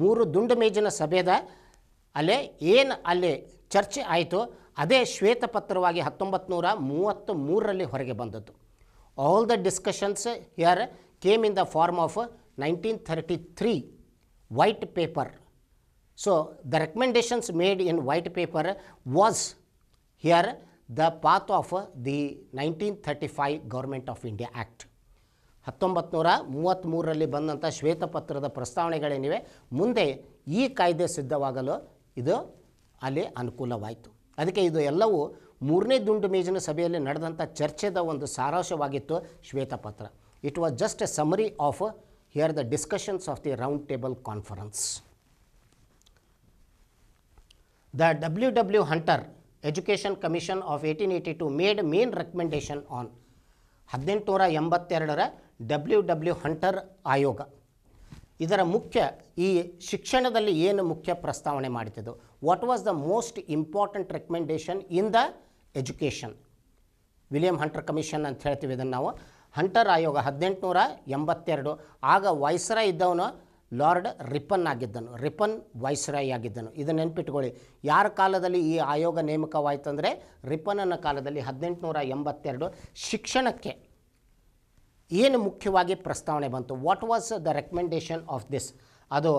ಮೂರು ದುಂಡು ಮೇಜಿನ ಸಭೆದ ಅಲ್ಲೇ ಏನು ಅಲ್ಲಿ ಚರ್ಚೆ ಆಯಿತು ಅದೇ ಶ್ವೇತಪತ್ರವಾಗಿ ಹತ್ತೊಂಬತ್ತು ನೂರ ಮೂವತ್ತು ಮೂರರಲ್ಲಿ ಹೊರಗೆ ಬಂದದ್ದು all the discussions here came in the form of nineteen thirty three white paper so the recommendations made in white paper was here the path of the nineteen thirty five government of India act ಹತ್ತೊಂಬತ್ತು ನೂರ ಮೂರರಲ್ಲಿ ಬಂದಂಥ ಶ್ವೇತಪತ್ರದ ಪ್ರಸ್ತಾವನೆಗಳೇನಿವೆ ಮುಂದೆ ಈ ಕಾಯ್ದೆ ಸಿದ್ಧವಾಗಲು ಇದು ಅಲ್ಲಿ ಅನುಕೂಲವಾಯಿತು ಅದಕ್ಕೆ ಇದು ಎಲ್ಲವೂ ಮೂರನೇ ದುಂಡು ಮೇಜಿನ ಸಭೆಯಲ್ಲಿ ನಡೆದಂಥ ಚರ್ಚೆದ ಒಂದು ಸಾರಾಂಶವಾಗಿತ್ತು ಶ್ವೇತಪತ್ರ it was just a summary of here the discussions of the round table conference the W W Hunter education commission of eighteen eighty two made main recommendation on ಹದಿನೆಂಟುನೂರ ಎಂಬತ್ತೆರಡರ ಡಬ್ಲ್ಯೂ ಡಬ್ಲ್ಯೂ ಹಂಟರ್ ಆಯೋಗ ಇದರ ಮುಖ್ಯ ಈ ಶಿಕ್ಷಣದಲ್ಲಿ ಏನು ಮುಖ್ಯ ಪ್ರಸ್ತಾವನೆ ಮಾಡ್ತಿದ್ದು what was the most important recommendation in the education William Hunter commission ಅಂತ ಹೇಳ್ತೀವಿ ಇದನ್ನು ನಾವು ಹಂಟರ್ ಆಯೋಗ ಹದಿನೆಂಟುನೂರ ಎಂಬತ್ತೆರಡು ಆಗ ವೈಸ್ರಾ ಇದ್ದವನು ಲಾರ್ಡ್ ರಿಪನ್ ಆಗಿದ್ದನು ರಿಪನ್ ವೈಸ್ರಾಯ್ ಆಗಿದ್ದನು ಇದನ್ನು ನೆನ್ಪಿಟ್ಕೊಳ್ಳಿ ಯಾರ ಕಾಲದಲ್ಲಿ ಈ ಆಯೋಗ ನೇಮಕವಾಯಿತು ಅಂದರೆ ರಿಪನನ ಕಾಲದಲ್ಲಿ ಹದಿನೆಂಟುನೂರ ಎಂಬತ್ತೆರಡು ಶಿಕ್ಷಣಕ್ಕೆ ಏನು ಮುಖ್ಯವಾಗಿ ಪ್ರಸ್ತಾವನೆ ಬಂತು what was the recommendation of this ಅದು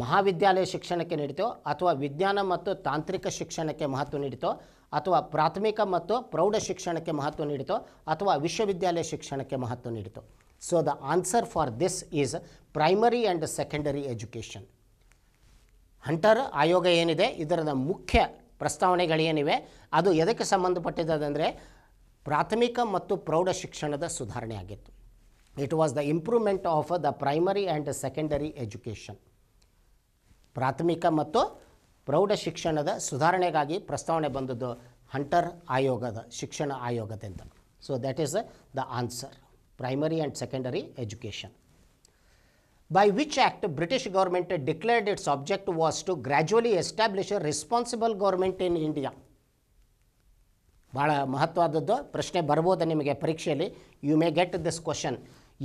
ಮಹಾವಿದ್ಯಾಲಯ ಶಿಕ್ಷಣಕ್ಕೆ ನೀಡಿತೋ ಅಥವಾ ವಿಜ್ಞಾನ ಮತ್ತು ತಾಂತ್ರಿಕ ಶಿಕ್ಷಣಕ್ಕೆ ಮಹತ್ವ ನೀಡಿತೋ ಅಥವಾ ಪ್ರಾಥಮಿಕ ಮತ್ತು ಪ್ರೌಢ ಶಿಕ್ಷಣಕ್ಕೆ ಮಹತ್ವ ನೀಡಿತೋ ಅಥವಾ ವಿಶ್ವವಿದ್ಯಾಲಯ ಶಿಕ್ಷಣಕ್ಕೆ ಮಹತ್ವ ನೀಡಿತೋ so the answer for this is primary and secondary education Hunter ಆಯೋಗ ಏನಿದೆ ಇದರದ ಮುಖ್ಯ ಪ್ರಸ್ತಾವನೆಗಳೇನಿವೆ ಅದು ಎದಕ್ಕೆ ಸಂಬಂಧಪಟ್ಟಿದ್ದದಂದರೆ ಪ್ರಾಥಮಿಕ ಮತ್ತು ಪ್ರೌಢ ಶಿಕ್ಷಣದ ಸುಧಾರಣೆ ಆಗಿತ್ತು it was the improvement of the primary and secondary education ಪ್ರಾಥಮಿಕ ಮತ್ತು ಪ್ರೌಢ ಶಿಕ್ಷಣದ ಸುಧಾರಣೆಗಾಗಿ ಪ್ರಸ್ತಾವನೆ ಬಂದದ್ದು ಹಂಟರ್ ಆಯೋಗದ ಶಿಕ್ಷಣ ಆಯೋಗದಿಂದ so that is the answer primary and secondary education by which act British government declared its object was to gradually establish a responsible government in India ಭಾಳ ಮಹತ್ವದದ್ದು ಪ್ರಶ್ನೆ ಬರ್ಬೋದು ನಿಮಗೆ ಪರೀಕ್ಷೆಯಲ್ಲಿ you may get this question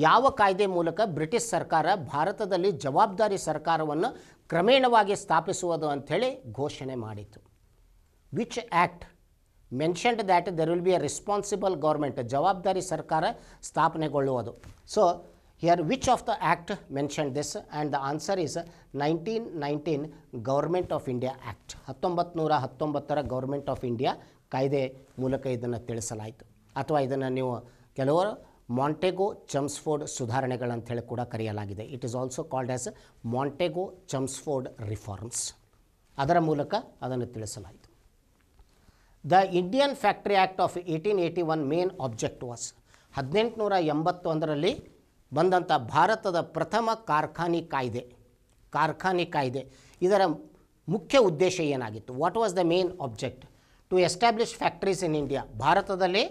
ಯಾವ ಕಾಯ್ದೆ ಮೂಲಕ ಬ್ರಿಟಿಷ್ ಸರ್ಕಾರ ಭಾರತದಲ್ಲಿ ಜವಾಬ್ದಾರಿ ಸರ್ಕಾರವನ್ನು ಕ್ರಮೇಣವಾಗಿ ಸ್ಥಾಪಿಸುವುದು ಅಂಥೇಳಿ ಘೋಷಣೆ ಮಾಡಿತು which act mentioned that there will be a responsible government ಜವಾಬ್ದಾರಿ ಸರ್ಕಾರ ಸ್ಥಾಪನೆಗೊಳ್ಳುವುದು so here which of the act mention this and the answer is nineteen nineteen government of India act ಹತ್ತೊಂಬತ್ತು ನೂರ ಹತ್ತೊಂಬತ್ತರ ಗೌರ್ಮೆಂಟ್ ಆಫ್ ಇಂಡಿಯಾ ಕಾಯ್ದೆ ಮೂಲಕ ಇದನ್ನು ತಿಳಿಸಲಾಯಿತು ಅಥವಾ ಇದನ್ನು ನೀವು ಕೆಲವರು ಮಾಂಟೆಗೋ ಚಮ್ಸ್ಫೋರ್ಡ್ ಹೇಳಿ ಕೂಡ ಕರೆಯಲಾಗಿದೆ it is also called as Montagu Chelmsford reforms ಅದರ ಮೂಲಕ ಅದನ್ನು ತಿಳಿಸಲಾಯಿತು the Indian factory act of eighteen eighty one main object was ಹದಿನೆಂಟುನೂರ ಎಂಬತ್ತೊಂದರಲ್ಲಿ ಬಂದಂಥ ಭಾರತದ ಪ್ರಥಮ ಕಾರ್ಖಾನೆ ಕಾಯ್ದೆ ಕಾರ್ಖಾನೆ ಕಾಯ್ದೆ ಇದರ ಮುಖ್ಯ ಉದ್ದೇಶ ಏನಾಗಿತ್ತು what was the main object to establish factories in India ಭಾರತದಲ್ಲಿ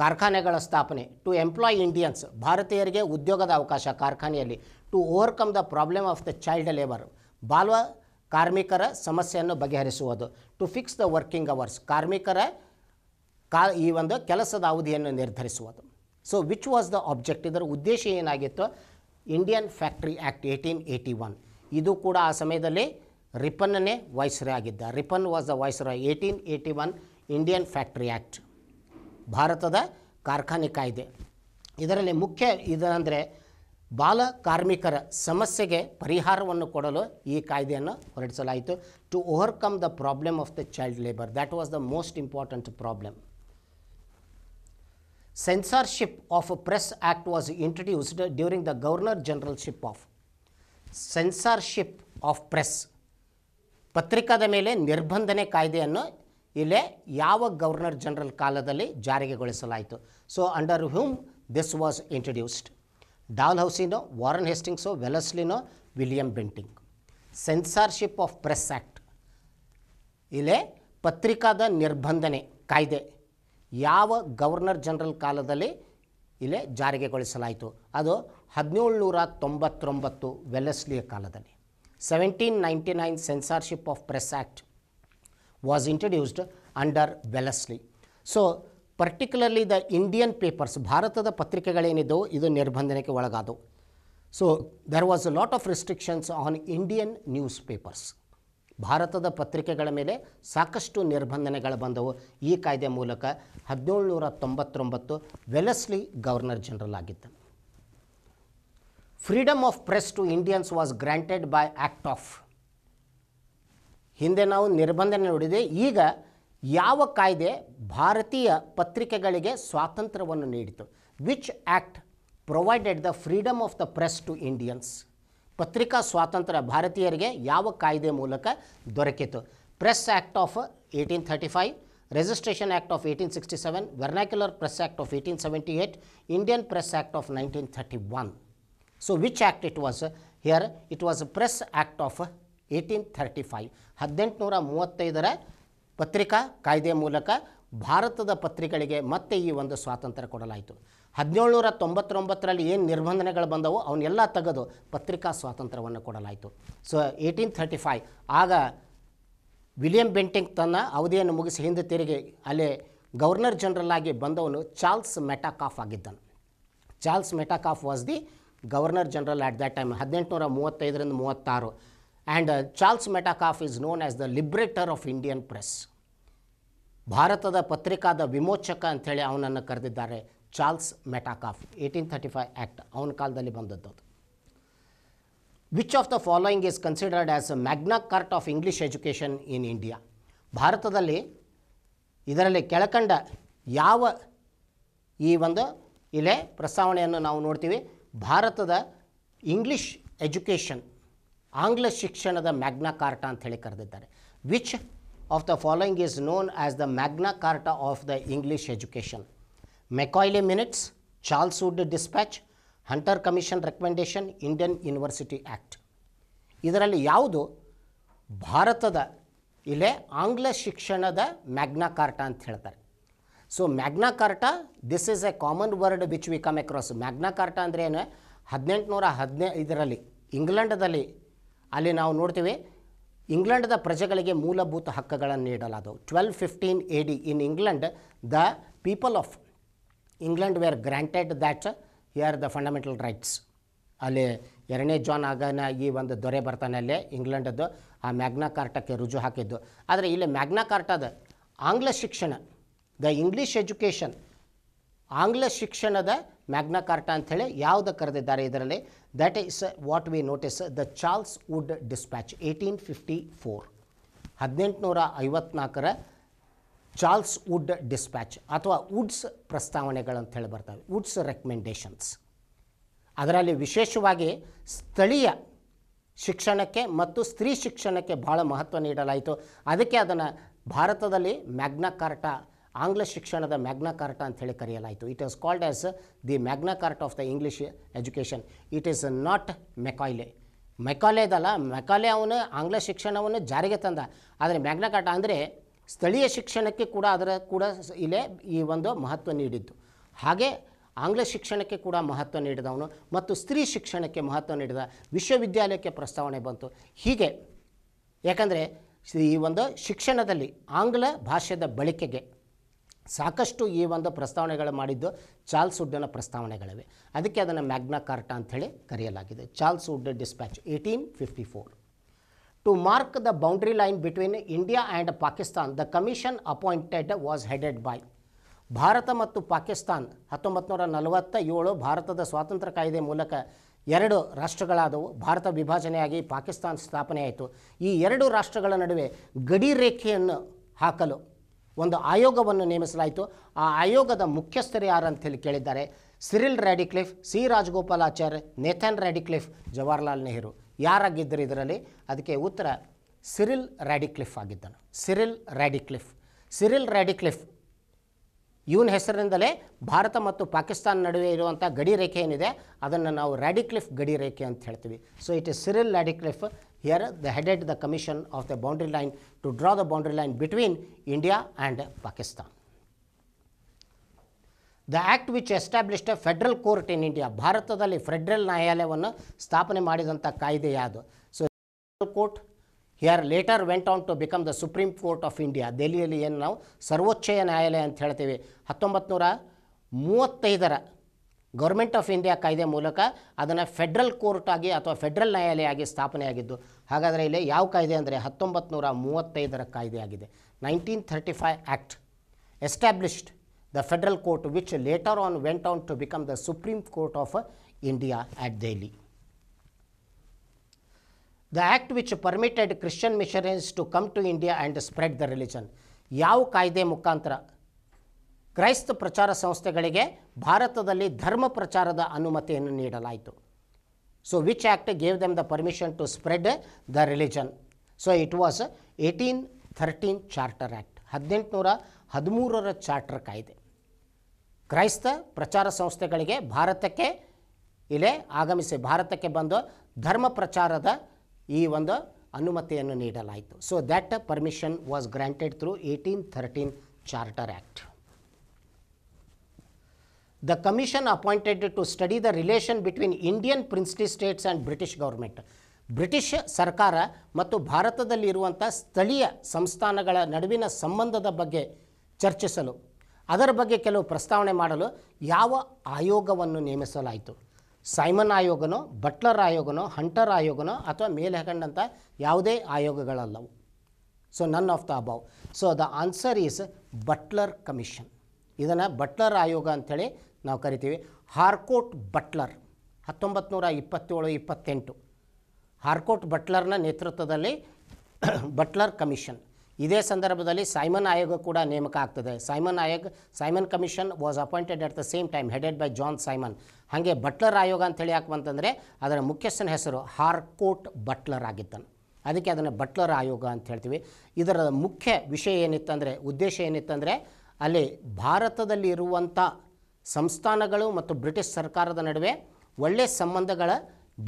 ಕಾರ್ಖಾನೆಗಳ ಸ್ಥಾಪನೆ ಟು ಎಂಪ್ಲಾಯ್ ಇಂಡಿಯನ್ಸ್ ಭಾರತೀಯರಿಗೆ ಉದ್ಯೋಗದ ಅವಕಾಶ ಕಾರ್ಖಾನೆಯಲ್ಲಿ to overcome the problem of the child labour ಬಾಲ್ವ ಕಾರ್ಮಿಕರ ಸಮಸ್ಯೆಯನ್ನು ಬಗೆಹರಿಸುವುದು to fix the working hours ಕಾರ್ಮಿಕರ ಕಾ ಈ ಒಂದು ಕೆಲಸದ ಅವಧಿಯನ್ನು ನಿರ್ಧರಿಸುವುದು so which was the object ಇದರ ಉದ್ದೇಶ ಏನಾಗಿತ್ತು Indian factory act eighteen eighty one ಇದು ಕೂಡ ಆ ಸಮಯದಲ್ಲಿ ರಿಪನ್ನೇ ವಾಯ್ಸ್ ಆಗಿದ್ದ Ripon was the vice eighteen eighty one Indian factory act ಭಾರತದ ಕಾರ್ಖಾನೆ ಕಾಯ್ದೆ ಇದರಲ್ಲಿ ಮುಖ್ಯ ಇದಂದರೆ ಬಾಲ ಕಾರ್ಮಿಕರ ಸಮಸ್ಯೆಗೆ ಪರಿಹಾರವನ್ನು ಕೊಡಲು ಈ ಕಾಯ್ದೆಯನ್ನು ಹೊರಡಿಸಲಾಯಿತು to overcome the problem of the child labour that was the most important problem censorship of press act was introduced during the governor generalship of censorship of press ಪತ್ರಿಕಾದ ಮೇಲೆ ನಿರ್ಬಂಧನೆ ಕಾಯ್ದೆಯನ್ನು ಇಲ್ಲೇ ಯಾವ ಗವರ್ನರ್ ಜನರಲ್ ಕಾಲದಲ್ಲಿ ಜಾರಿಗೆಗೊಳಿಸಲಾಯಿತು so under whom this was introduced ಡಾಲ್ ಹೌಸಿನೋ ವಾರನ್ ಹೆಸ್ಟಿಂಗ್ಸೋ ವೆಲಸ್ಲಿನೋ William Bentinck censorship of press act ಇಲ್ಲೇ ಪತ್ರಿಕಾದ ನಿರ್ಬಂಧನೆ ಕಾಯ್ದೆ ಯಾವ ಗವರ್ನರ್ ಜನರಲ್ ಕಾಲದಲ್ಲಿ ಇಲ್ಲೇ ಜಾರಿಗೆಗೊಳಿಸಲಾಯಿತು ಅದು ನೂರ ತೊಂಬತ್ತೊಂಬತ್ತು ವೆಲಸ್ಲಿಯ ಕಾಲದಲ್ಲಿ seventeen ninety nine censorship of press act was introduced under Wellesley so particularly the Indian papers ಭಾರತದ ಪತ್ರಿಕೆಗಳೇನಿದ್ದವು ಇದು ನಿರ್ಬಂಧನಕ್ಕೆ ಒಳಗಾದವು so there was a lot of restrictions on Indian newspapers ಭಾರತದ ಪತ್ರಿಕೆಗಳ ಮೇಲೆ ಸಾಕಷ್ಟು ನಿರ್ಬಂಧನೆಗಳು ಬಂದವು ಈ ಕಾಯ್ದೆ ಮೂಲಕ ಹದಿನೇಳುನೂರ ತೊಂಬತ್ತೊಂಬತ್ತು ವೆಲಸ್ಲಿ ಗವರ್ನರ್ ಜನರಲ್ ಆಗಿದ್ದ freedom of press to Indians was granted by act of ಹಿಂದೆ ನಾವು ನಿರ್ಬಂಧ ನೋಡಿದೆ ಈಗ ಯಾವ ಕಾಯ್ದೆ ಭಾರತೀಯ ಪತ್ರಿಕೆಗಳಿಗೆ ಸ್ವಾತಂತ್ರ್ಯವನ್ನು ನೀಡಿತು which act provided the freedom of the press to Indians ಪತ್ರಿಕಾ ಸ್ವಾತಂತ್ರ್ಯ ಭಾರತೀಯರಿಗೆ ಯಾವ ಕಾಯ್ದೆ ಮೂಲಕ ದೊರಕಿತು press act of eighteen thirty five registration act of eighteen sixty seven vernacular press act of eighteen seventy eight Indian press act of nineteen thirty one so which act it was here it was press act of eighteen thirty five ಹದಿನೆಂಟುನೂರ ಮೂವತ್ತೈದರ ಪತ್ರಿಕಾ ಕಾಯ್ದೆ ಮೂಲಕ ಭಾರತದ ಪತ್ರಿಕೆಗಳಿಗೆ ಮತ್ತೆ ಈ ಒಂದು ಸ್ವಾತಂತ್ರ್ಯ ಕೊಡಲಾಯಿತು ಹದಿನೇಳುನೂರ ತೊಂಬತ್ತೊಂಬತ್ತರಲ್ಲಿ ಏನು ನಿರ್ಬಂಧನೆಗಳು ಬಂದವು ಅವನ್ನೆಲ್ಲ ತೆಗೆದು ಪತ್ರಿಕಾ ಸ್ವಾತಂತ್ರ್ಯವನ್ನು ಕೊಡಲಾಯಿತು ಸೊ ಏಯ್ಟೀನ್ ಥರ್ಟಿ ಫೈವ್ ಆಗ ವಿಲಿಯಂ ಬೆಂಟಿಂಗ್ ತನ್ನ ಅವಧಿಯನ್ನು ಮುಗಿಸಿ ಹಿಂದೆ ತಿರುಗಿ ಅಲ್ಲಿ ಗವರ್ನರ್ ಜನರಲ್ ಆಗಿ ಬಂದವನು ಚಾರ್ಲ್ಸ್ ಮೆಟಾಕಾಫ್ ಆಗಿದ್ದನು Charles Metcalfe was the governor general at that time ಹದಿನೆಂಟುನೂರ ಮೂವತ್ತೈದರಿಂದ ಮೂವತ್ತಾರು and Charles Metcalfe is known as the liberator of Indian press ಭಾರತದ ಪತ್ರಿಕಾದ ವಿಮೋಚಕ ಅಂಥೇಳಿ ಅವನನ್ನು ಕರೆದಿದ್ದಾರೆ Charles Metcalfe eighteen thirty five act ಅವನ ಕಾಲದಲ್ಲಿ ಬಂದದ್ದು ಅದು which of the following is considered as a Magna Carta of English education in India ಭಾರತದಲ್ಲಿ ಇದರಲ್ಲಿ ಕೆಳಕಂಡ ಯಾವ ಈ ಒಂದು ಇಲೆ ಪ್ರಸ್ತಾವನೆಯನ್ನು ನಾವು ನೋಡ್ತೀವಿ ಭಾರತದ ಇಂಗ್ಲೀಷ್ ಎಜುಕೇಷನ್ ಆಂಗ್ಲ ಶಿಕ್ಷಣದ ಮ್ಯಾಗ್ನಾ ಕಾರ್ಟ ಅಂತ ಹೇಳಿ ಕರೆದಿದ್ದಾರೆ which of the following is known as the Magna Carta of the English education Macaulay minutes Charles Wood dispatch Hunter commission recommendation Indian university act ಇದರಲ್ಲಿ ಯಾವುದು ಭಾರತದ ಇಲ್ಲೇ ಆಂಗ್ಲ ಶಿಕ್ಷಣದ ಮ್ಯಾಗ್ನಾ ಕಾರ್ಟ ಅಂತ ಹೇಳ್ತಾರೆ so Magna Carta this is a common word which we come across Magna Carta ಅಂದರೆ ಏನು ಹದಿನೆಂಟುನೂರ ಹದಿನೈ ಇಂಗ್ಲೆಂಡದಲ್ಲಿ ಅಲ್ಲಿ ನಾವು ನೋಡ್ತೀವಿ ಇಂಗ್ಲೆಂಡ್ದ ಪ್ರಜೆಗಳಿಗೆ ಮೂಲಭೂತ ಹಕ್ಕುಗಳನ್ನು ನೀಡಲಾದವು twelve fifteen A D in England the people of England were granted that are the fundamental rights ಅಲ್ಲಿ ಎರಡನೇ ಜಾನ್ ಆಗನ ಈ ಒಂದು ದೊರೆ ಬರ್ತಾನೆ ಅಲ್ಲಿ ಇಂಗ್ಲೆಂಡದ್ದು ಆ ಮ್ಯಾಗ್ನಾ ಕಾರ್ಟಕ್ಕೆ ರುಜು ಹಾಕಿದ್ದು ಆದರೆ ಇಲ್ಲಿ ಮ್ಯಾಗ್ನಾ ಕಾರ್ಟದ ಆಂಗ್ಲ ಶಿಕ್ಷಣ ದ ಇಂಗ್ಲೀಷ್ ಎಜುಕೇಷನ್ ಆಂಗ್ಲ ಶಿಕ್ಷಣದ ಮ್ಯಾಗ್ನಾ ಕಾರ್ಟಾ ಅಂಥೇಳಿ ಯಾವುದು ಕರೆದಿದ್ದಾರೆ ಇದರಲ್ಲಿ that is what we notice the Charles Wood dispatch eighteen fifty four ಹದಿನೆಂಟುನೂರ ಐವತ್ನಾಲ್ಕರ ಚಾರ್ಲ್ಸ್ ವುಡ್ ಡಿಸ್ಪ್ಯಾಚ್ ಅಥವಾ ವುಡ್ಸ್ ಹೇಳಿ ಬರ್ತವೆ ವುಡ್ಸ್ ರೆಕಮೆಂಡೇಷನ್ಸ್ ಅದರಲ್ಲಿ ವಿಶೇಷವಾಗಿ ಸ್ಥಳೀಯ ಶಿಕ್ಷಣಕ್ಕೆ ಮತ್ತು ಸ್ತ್ರೀ ಶಿಕ್ಷಣಕ್ಕೆ ಭಾಳ ಮಹತ್ವ ನೀಡಲಾಯಿತು ಅದಕ್ಕೆ ಅದನ್ನು ಭಾರತದಲ್ಲಿ ಮ್ಯಾಗ್ನಾ ಕಾರ್ಟಾ ಆಂಗ್ಲ ಶಿಕ್ಷಣದ ಮ್ಯಾಗ್ನಾ ಕಾರ್ಟ ಅಂತ ಹೇಳಿ ಕರೆಯಲಾಯಿತು it as called as the Magna Carta of the English education it is not Macaulay Macaulay ಅದಲ್ಲ ಮೆಕಾಲೆ ಅವನು ಆಂಗ್ಲ ಶಿಕ್ಷಣವನ್ನು ಜಾರಿಗೆ ತಂದ ಆದರೆ ಮ್ಯಾಗ್ನಾ ಕಾರ್ಟ ಅಂದರೆ ಸ್ಥಳೀಯ ಶಿಕ್ಷಣಕ್ಕೆ ಕೂಡ ಅದರ ಕೂಡ ಇಲ್ಲೇ ಈ ಒಂದು ಮಹತ್ವ ನೀಡಿದ್ದು ಹಾಗೆ ಆಂಗ್ಲ ಶಿಕ್ಷಣಕ್ಕೆ ಕೂಡ ಮಹತ್ವ ನೀಡಿದವನು ಮತ್ತು ಸ್ತ್ರೀ ಶಿಕ್ಷಣಕ್ಕೆ ಮಹತ್ವ ನೀಡಿದ ವಿಶ್ವವಿದ್ಯಾಲಯಕ್ಕೆ ಪ್ರಸ್ತಾವನೆ ಬಂತು ಹೀಗೆ ಯಾಕಂದರೆ ಈ ಒಂದು ಶಿಕ್ಷಣದಲ್ಲಿ ಆಂಗ್ಲ ಭಾಷೆದ ಬಳಕೆಗೆ ಸಾಕಷ್ಟು ಈ ಒಂದು ಪ್ರಸ್ತಾವನೆಗಳು ಮಾಡಿದ್ದು ಚಾರ್ಲ್ಸ್ ವುಡ್ಡನ ಪ್ರಸ್ತಾವನೆಗಳಿವೆ ಅದಕ್ಕೆ ಅದನ್ನು ಮ್ಯಾಗ್ನಾ ಕಾರ್ಟ ಅಂಥೇಳಿ ಕರೆಯಲಾಗಿದೆ Charles Wood dispatch eighteen fifty four to mark the boundary line between India and Pakistan the commission appointed was headed by Bharat ಮತ್ತು ಪಾಕಿಸ್ತಾನ್ ಹತ್ತೊಂಬತ್ತು ನೂರ ನಲವತ್ತ ಏಳು ಭಾರತದ ಸ್ವಾತಂತ್ರ್ಯ ಕಾಯ್ದೆ ಮೂಲಕ ಎರಡು ರಾಷ್ಟ್ರಗಳಾದವು ಭಾರತ ವಿಭಜನೆಯಾಗಿ ಪಾಕಿಸ್ತಾನ್ ಸ್ಥಾಪನೆಯಾಯಿತು ಈ ಎರಡು ರಾಷ್ಟ್ರಗಳ ನಡುವೆ ಗಡಿ ರೇಖೆಯನ್ನು ಹಾಕಲು ಒಂದು ಆಯೋಗವನ್ನು ನೇಮಿಸಲಾಯಿತು ಆ ಆಯೋಗದ ಮುಖ್ಯಸ್ಥರು ಯಾರು ಅಂತ ಹೇಳಿ ಕೇಳಿದ್ದಾರೆ Cyril Radcliffe C Rajagopalacharya Nathan Radcliffe Jawaharlal Nehru ಯಾರಾಗಿದ್ದರು ಇದರಲ್ಲಿ ಅದಕ್ಕೆ ಉತ್ತರ ಸಿರಿಲ್ ರ್ಯಾಡಿಕ್ಲಿಫ್ ಆಗಿದ್ದನು ಸಿರಿಲ್ ರ್ಯಾಡಿಕ್ಲಿಫ್ ಸಿರಿಲ್ ರ್ಯಾಡಿಕ್ಲಿಫ್ ಇವನ ಹೆಸರಿನಿಂದಲೇ ಭಾರತ ಮತ್ತು ಪಾಕಿಸ್ತಾನ ನಡುವೆ ಇರುವಂಥ ಗಡಿ ರೇಖೆ ಏನಿದೆ ಅದನ್ನು ನಾವು ರ್ಯಾಡಿಕ್ಲಿಫ್ ಗಡಿ ರೇಖೆ ಅಂತ ಹೇಳ್ತೀವಿ so it is Cyril Radcliffe here the headed the commission of the boundary line to draw the boundary line between India and Pakistan the act which established a federal court in India ಭಾರತದಲ್ಲಿ ಫೆಡ್ರಲ್ ನ್ಯಾಯಾಲಯವನ್ನು ಸ್ಥಾಪನೆ ಮಾಡಿದಂಥ ಕಾಯ್ದೆ ಯಾವುದು so court here later went on to become the supreme court of India ದೆಹಲಿಯಲ್ಲಿ ಏನು ನಾವು ಸರ್ವೋಚ್ಚಯ ನ್ಯಾಯಾಲಯ ಅಂತ ಹೇಳ್ತೀವಿ ಹತ್ತೊಂಬತ್ತು ನೂರ ಮೂವತ್ತೈದರ ಗೌರ್ಮೆಂಟ್ ಆಫ್ ಇಂಡಿಯಾ ಕಾಯ್ದೆ ಮೂಲಕ ಅದನ್ನು ಫೆಡ್ರಲ್ ಆಗಿ ಅಥವಾ ಫೆಡ್ರಲ್ ನ್ಯಾಯಾಲಯ ಆಗಿ ಸ್ಥಾಪನೆಯಾಗಿದ್ದು ಹಾಗಾದರೆ ಇಲ್ಲಿ ಯಾವ ಕಾಯ್ದೆ ಅಂದರೆ ಹತ್ತೊಂಬತ್ತು ನೂರ ಮೂವತ್ತೈದರ ಕಾಯ್ದೆಯಾಗಿದೆ nineteen thirty five act established the federal court which later on went on to become the supreme court of India at Delhi the act which permitted Christian missionaries to come to India and spread the religion ಯಾವ ಕಾಯ್ದೆ ಮುಖಾಂತರ ಕ್ರೈಸ್ತ ಪ್ರಚಾರ ಸಂಸ್ಥೆಗಳಿಗೆ ಭಾರತದಲ್ಲಿ ಧರ್ಮ ಪ್ರಚಾರದ ಅನುಮತಿಯನ್ನು ನೀಡಲಾಯಿತು so which act gave them the permission to spread the religion so it was eighteen thirteen charter act ಹದಿನೆಂಟುನೂರ ಹದಿಮೂರರ ಚಾರ್ಟರ್ ಕಾಯ್ದೆ ಕ್ರೈಸ್ತ ಪ್ರಚಾರ ಸಂಸ್ಥೆಗಳಿಗೆ ಭಾರತಕ್ಕೆ ಇಲ್ಲೇ ಆಗಮಿಸಿ ಭಾರತಕ್ಕೆ ಬಂದು ಧರ್ಮ ಪ್ರಚಾರದ ಈ ಒಂದು ಅನುಮತಿಯನ್ನು ನೀಡಲಾಯಿತು so that permission was granted through eighteen thirteen charter act the commission appointed to study the relation between Indian princely states and British government. British ಸರ್ಕಾರ ಮತ್ತು ಭಾರತದಲ್ಲಿ ಇರುವಂಥ ಸ್ಥಳೀಯ ಸಂಸ್ಥಾನಗಳ ನಡುವಿನ ಸಂಬಂಧದ ಬಗ್ಗೆ ಚರ್ಚಿಸಲು ಅದರ ಬಗ್ಗೆ ಕೆಲವು ಪ್ರಸ್ತಾವನೆ ಮಾಡಲು ಯಾವ ಆಯೋಗವನ್ನು ನೇಮಿಸಲಾಯಿತು ಸೈಮನ್ ಆಯೋಗನೋ ಬಟ್ಲರ್ ಆಯೋಗನೋ ಹಂಟರ್ ಆಯೋಗನೋ ಅಥವಾ ಮೇಲೆ ಹಾಕೊಂಡಂಥ ಯಾವುದೇ ಆಯೋಗಗಳಲ್ಲವು so none of the above so the answer is Butler commission ಇದನ್ನು ಬಟ್ಲರ್ ಆಯೋಗ ಅಂಥೇಳಿ ನಾವು ಕರಿತೀವಿ ಹಾರ್ಕೋಟ್ ಬಟ್ಲರ್ ಹತ್ತೊಂಬತ್ತು ನೂರ ಇಪ್ಪತ್ತೇಳು ಇಪ್ಪತ್ತೆಂಟು ಹಾರ್ಕೋಟ್ ಬಟ್ಲರ್ನ ನೇತೃತ್ವದಲ್ಲಿ [CLEARS THROAT] ಬಟ್ಲರ್ ಕಮಿಷನ್ ಇದೇ ಸಂದರ್ಭದಲ್ಲಿ ಸೈಮನ್ ಆಯೋಗ ಕೂಡ ನೇಮಕ ಆಗ್ತದೆ ಸೈಮನ್ ಆಯೋಗ Simon commission was appointed at the same time headed by John Simon ಹಾಗೆ ಬಟ್ಲರ್ ಆಯೋಗ ಅಂತೇಳಿ ಯಾಕೆ ಬಂತಂದರೆ ಅದರ ಮುಖ್ಯಸ್ಥನ ಹೆಸರು ಹಾರ್ಕೋಟ್ ಬಟ್ಲರ್ ಆಗಿದ್ದನು ಅದಕ್ಕೆ ಅದನ್ನು ಬಟ್ಲರ್ ಆಯೋಗ ಅಂತ ಹೇಳ್ತೀವಿ ಇದರ ಮುಖ್ಯ ವಿಷಯ ಏನಿತ್ತಂದರೆ ಉದ್ದೇಶ ಏನಿತ್ತಂದರೆ ಅಲ್ಲಿ ಭಾರತದಲ್ಲಿ ಇರುವಂಥ ಸಂಸ್ಥಾನಗಳು ಮತ್ತು ಬ್ರಿಟಿಷ್ ಸರ್ಕಾರದ ನಡುವೆ ಒಳ್ಳೆಯ ಸಂಬಂಧಗಳ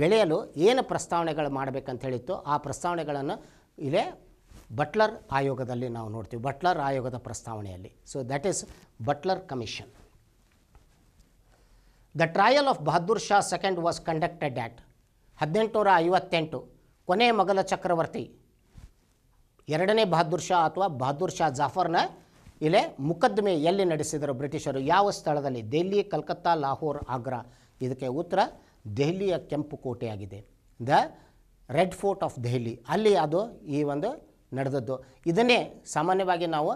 ಬೆಳೆಯಲು ಏನು ಪ್ರಸ್ತಾವನೆಗಳು ಮಾಡಬೇಕಂತ ಹೇಳಿತ್ತು ಆ ಪ್ರಸ್ತಾವನೆಗಳನ್ನು ಇಲ್ಲೇ ಬಟ್ಲರ್ ಆಯೋಗದಲ್ಲಿ ನಾವು ನೋಡ್ತೀವಿ ಬಟ್ಲರ್ ಆಯೋಗದ ಪ್ರಸ್ತಾವನೆಯಲ್ಲಿ so that is Butler commission the trial of Bahadur Shah second was conducted at ಹದಿನೆಂಟುನೂರ ಐವತ್ತೆಂಟು ಕೊನೆ ಮೊಘಲ ಚಕ್ರವರ್ತಿ ಎರಡನೇ ಬಹದ್ದೂರ್ ಶಾ ಅಥವಾ ಬಹದ್ದೂರ್ ಶಾ ಜಾಫರ್ನ ಇಲ್ಲೇ ಮುಕದ್ದಮೆ ಎಲ್ಲಿ ನಡೆಸಿದರು ಬ್ರಿಟಿಷರು ಯಾವ ಸ್ಥಳದಲ್ಲಿ ದೆಹಲಿ ಕಲ್ಕತ್ತಾ ಲಾಹೋರ್ ಆಗ್ರಾ ಇದಕ್ಕೆ ಉತ್ತರ ದೆಹಲಿಯ ಕೆಂಪು ಕೋಟೆಯಾಗಿದೆ the red fort of Delhi ಅಲ್ಲಿ ಅದು ಈ ಒಂದು ನಡೆದದ್ದು ಇದನ್ನೇ ಸಾಮಾನ್ಯವಾಗಿ ನಾವು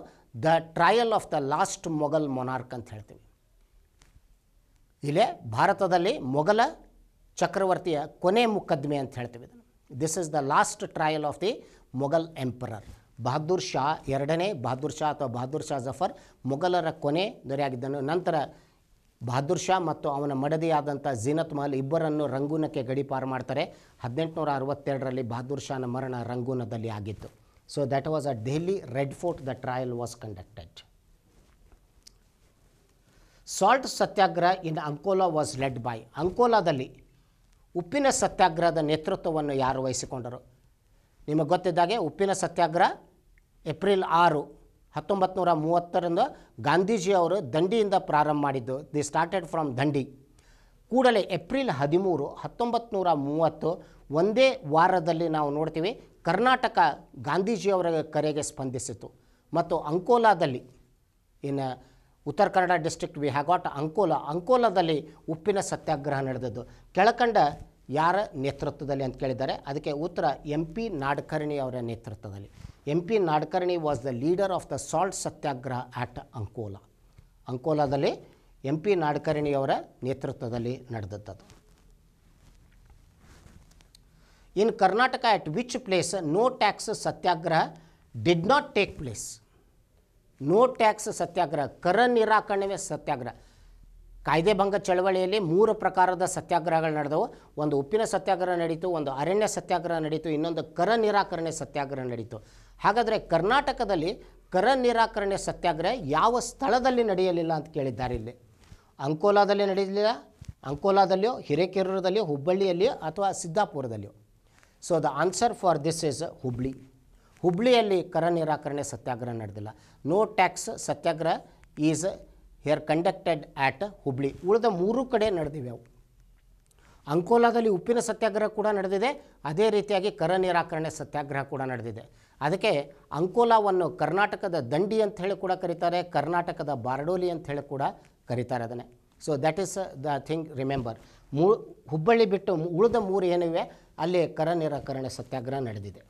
the trial of the last Mughal monarch ಅಂತ ಹೇಳ್ತೀವಿ ಇಲ್ಲೇ ಭಾರತದಲ್ಲಿ ಮೊಘಲ ಚಕ್ರವರ್ತಿಯ ಕೊನೆ ಮುಕದ್ದಮೆ ಅಂತ ಹೇಳ್ತೀವಿ this is the last trial of the Mughal emperor Bahadur Shah ಎರಡನೇ ಬಹದ್ದೂರ್ ಶಾ ಅಥವಾ ಬಹದ್ದೂರ್ ಶಾ ಜಫರ್ ಮೊಘಲರ ಕೊನೆ ದೊರೆಯಾಗಿದ್ದನು ನಂತರ ಬಹದ್ದೂರ್ ಶಾ ಮತ್ತು ಅವನ ಮಡದಿಯಾದಂಥ ಜೀನತ್ ಮಹಲ್ ಇಬ್ಬರನ್ನು ರಂಗೂನಕ್ಕೆ ಗಡಿಪಾರು ಮಾಡ್ತಾರೆ ಹದಿನೆಂಟುನೂರ ಅರವತ್ತೆರಡರಲ್ಲಿ ಬಹದ್ದೂರ್ ಶಾನ ಮರಣ ರಂಗೂನದಲ್ಲಿ ಆಗಿತ್ತು so that was a Delhi red fort the trial was conducted salt satyagraha in Ankola was led by ಅಂಕೋಲಾದಲ್ಲಿ ಉಪ್ಪಿನ ಸತ್ಯಾಗ್ರಹದ ನೇತೃತ್ವವನ್ನು ಯಾರು ವಹಿಸಿಕೊಂಡರು ನಿಮಗೆ ಗೊತ್ತಿದ್ದಾಗೆ ಉಪ್ಪಿನ ಸತ್ಯಾಗ್ರಹ ಏಪ್ರಿಲ್ ಆರು ಹತ್ತೊಂಬತ್ತು ನೂರ ಮೂವತ್ತರಿಂದ ಗಾಂಧೀಜಿಯವರು ದಂಡಿಯಿಂದ ಪ್ರಾರಂಭ ಮಾಡಿದ್ದು ದಿ ಸ್ಟಾರ್ಟೆಡ್ ಫ್ರಮ್ ದಂಡಿ ಕೂಡಲೇ ಏಪ್ರಿಲ್ ಹದಿಮೂರು ಹತ್ತೊಂಬತ್ತು ನೂರ ಮೂವತ್ತು ಒಂದೇ ವಾರದಲ್ಲಿ ನಾವು ನೋಡ್ತೀವಿ ಕರ್ನಾಟಕ ಗಾಂಧೀಜಿಯವರ ಕರೆಗೆ ಸ್ಪಂದಿಸಿತು ಮತ್ತು ಅಂಕೋಲಾದಲ್ಲಿ ಇನ್ನು Uttara Kannada district we have got Ankola ಅಂಕೋಲಾದಲ್ಲಿ ಉಪ್ಪಿನ ಸತ್ಯಾಗ್ರಹ ನಡೆದದ್ದು ಕೆಳಕಂಡ ಯಾರ ನೇತೃತ್ವದಲ್ಲಿ ಅಂತ ಕೇಳಿದ್ದಾರೆ ಅದಕ್ಕೆ ಉತ್ತರ ಎಂ ಪಿ ನಾಡ್ಕರ್ಣಿಯವರ ನೇತೃತ್ವದಲ್ಲಿ M P Nadkarni was the leader of the salt satyagraha at Ankola ಅಂಕೋಲಾದಲ್ಲಿ ಎಂ ಪಿ ನಾಡ್ಕರ್ಣಿಯವರ ನೇತೃತ್ವದಲ್ಲಿ ನಡೆದದ್ದು in Karnataka at which place no tax satyagraha did not take place no tax satyagraha ಕರ ನಿರಾಕರಣೆ ಸತ್ಯಾಗ್ರಹ ಕಾಯ್ದೆ ಭಂಗ ಚಳವಳಿಯಲ್ಲಿ ಮೂರು ಪ್ರಕಾರದ ಸತ್ಯಾಗ್ರಹಗಳು ನಡೆದವು ಒಂದು ಉಪ್ಪಿನ ಸತ್ಯಾಗ್ರಹ ನಡೀತು ಒಂದು ಅರಣ್ಯ ಸತ್ಯಾಗ್ರಹ ನಡೀತು ಇನ್ನೊಂದು ಕರ ನಿರಾಕರಣೆ ಸತ್ಯಾಗ್ರಹ ನಡೀತು ಹಾಗಾದರೆ ಕರ್ನಾಟಕದಲ್ಲಿ ಕರ ನಿರಾಕರಣೆ ಸತ್ಯಾಗ್ರಹ ಯಾವ ಸ್ಥಳದಲ್ಲಿ ನಡೆಯಲಿಲ್ಲ ಅಂತ ಕೇಳಿದ್ದಾರೆ ಇಲ್ಲಿ ಅಂಕೋಲಾದಲ್ಲಿ ನಡೆಯಲಿಲ್ಲ ಅಂಕೋಲಾದಲ್ಲಿಯೋ ಹಿರೇಕೆರೂರದಲ್ಲಿಯೋ ಹುಬ್ಬಳ್ಳಿಯಲ್ಲಿಯೋ ಅಥವಾ ಸಿದ್ದಾಪುರದಲ್ಲಿಯೋ so the answer for this is Hubli ಹುಬ್ಳಿಯಲ್ಲಿ ಕರ ನಿರಾಕರಣೆ ಸತ್ಯಾಗ್ರಹ ನಡೆದಿಲ್ಲ no tax satyagraha is here conducted at Hubli ಉಳಿದ ಮೂರು ಕಡೆ ನಡೆದಿವೆ ಅವು ಅಂಕೋಲಾದಲ್ಲಿ ಉಪ್ಪಿನ ಸತ್ಯಾಗ್ರಹ ಕೂಡ ನಡೆದಿದೆ ಅದೇ ರೀತಿಯಾಗಿ ಕರ ನಿರಾಕರಣೆ ಸತ್ಯಾಗ್ರಹ ಕೂಡ ನಡೆದಿದೆ ಅದಕ್ಕೆ ಅಂಕೋಲಾವನ್ನು ಕರ್ನಾಟಕದ ದಂಡಿ ಅಂತ ಹೇಳಿ ಕೂಡ ಕರೀತಾರೆ ಕರ್ನಾಟಕದ ಬಾರ್ಡೋಲಿ ಅಂತ ಹೇಳಿ ಕೂಡ ಕರೀತಾರೆ ಅದನ್ನೇ so that is the thing remember ಮೂ ಹುಬ್ಬಳ್ಳಿ ಬಿಟ್ಟು ಉಳಿದ ಮೂರು ಏನಿವೆ ಅಲ್ಲಿ ಕರ ನಿರಾಕರಣೆ ಸತ್ಯಾಗ್ರಹ ನಡೆದಿದೆ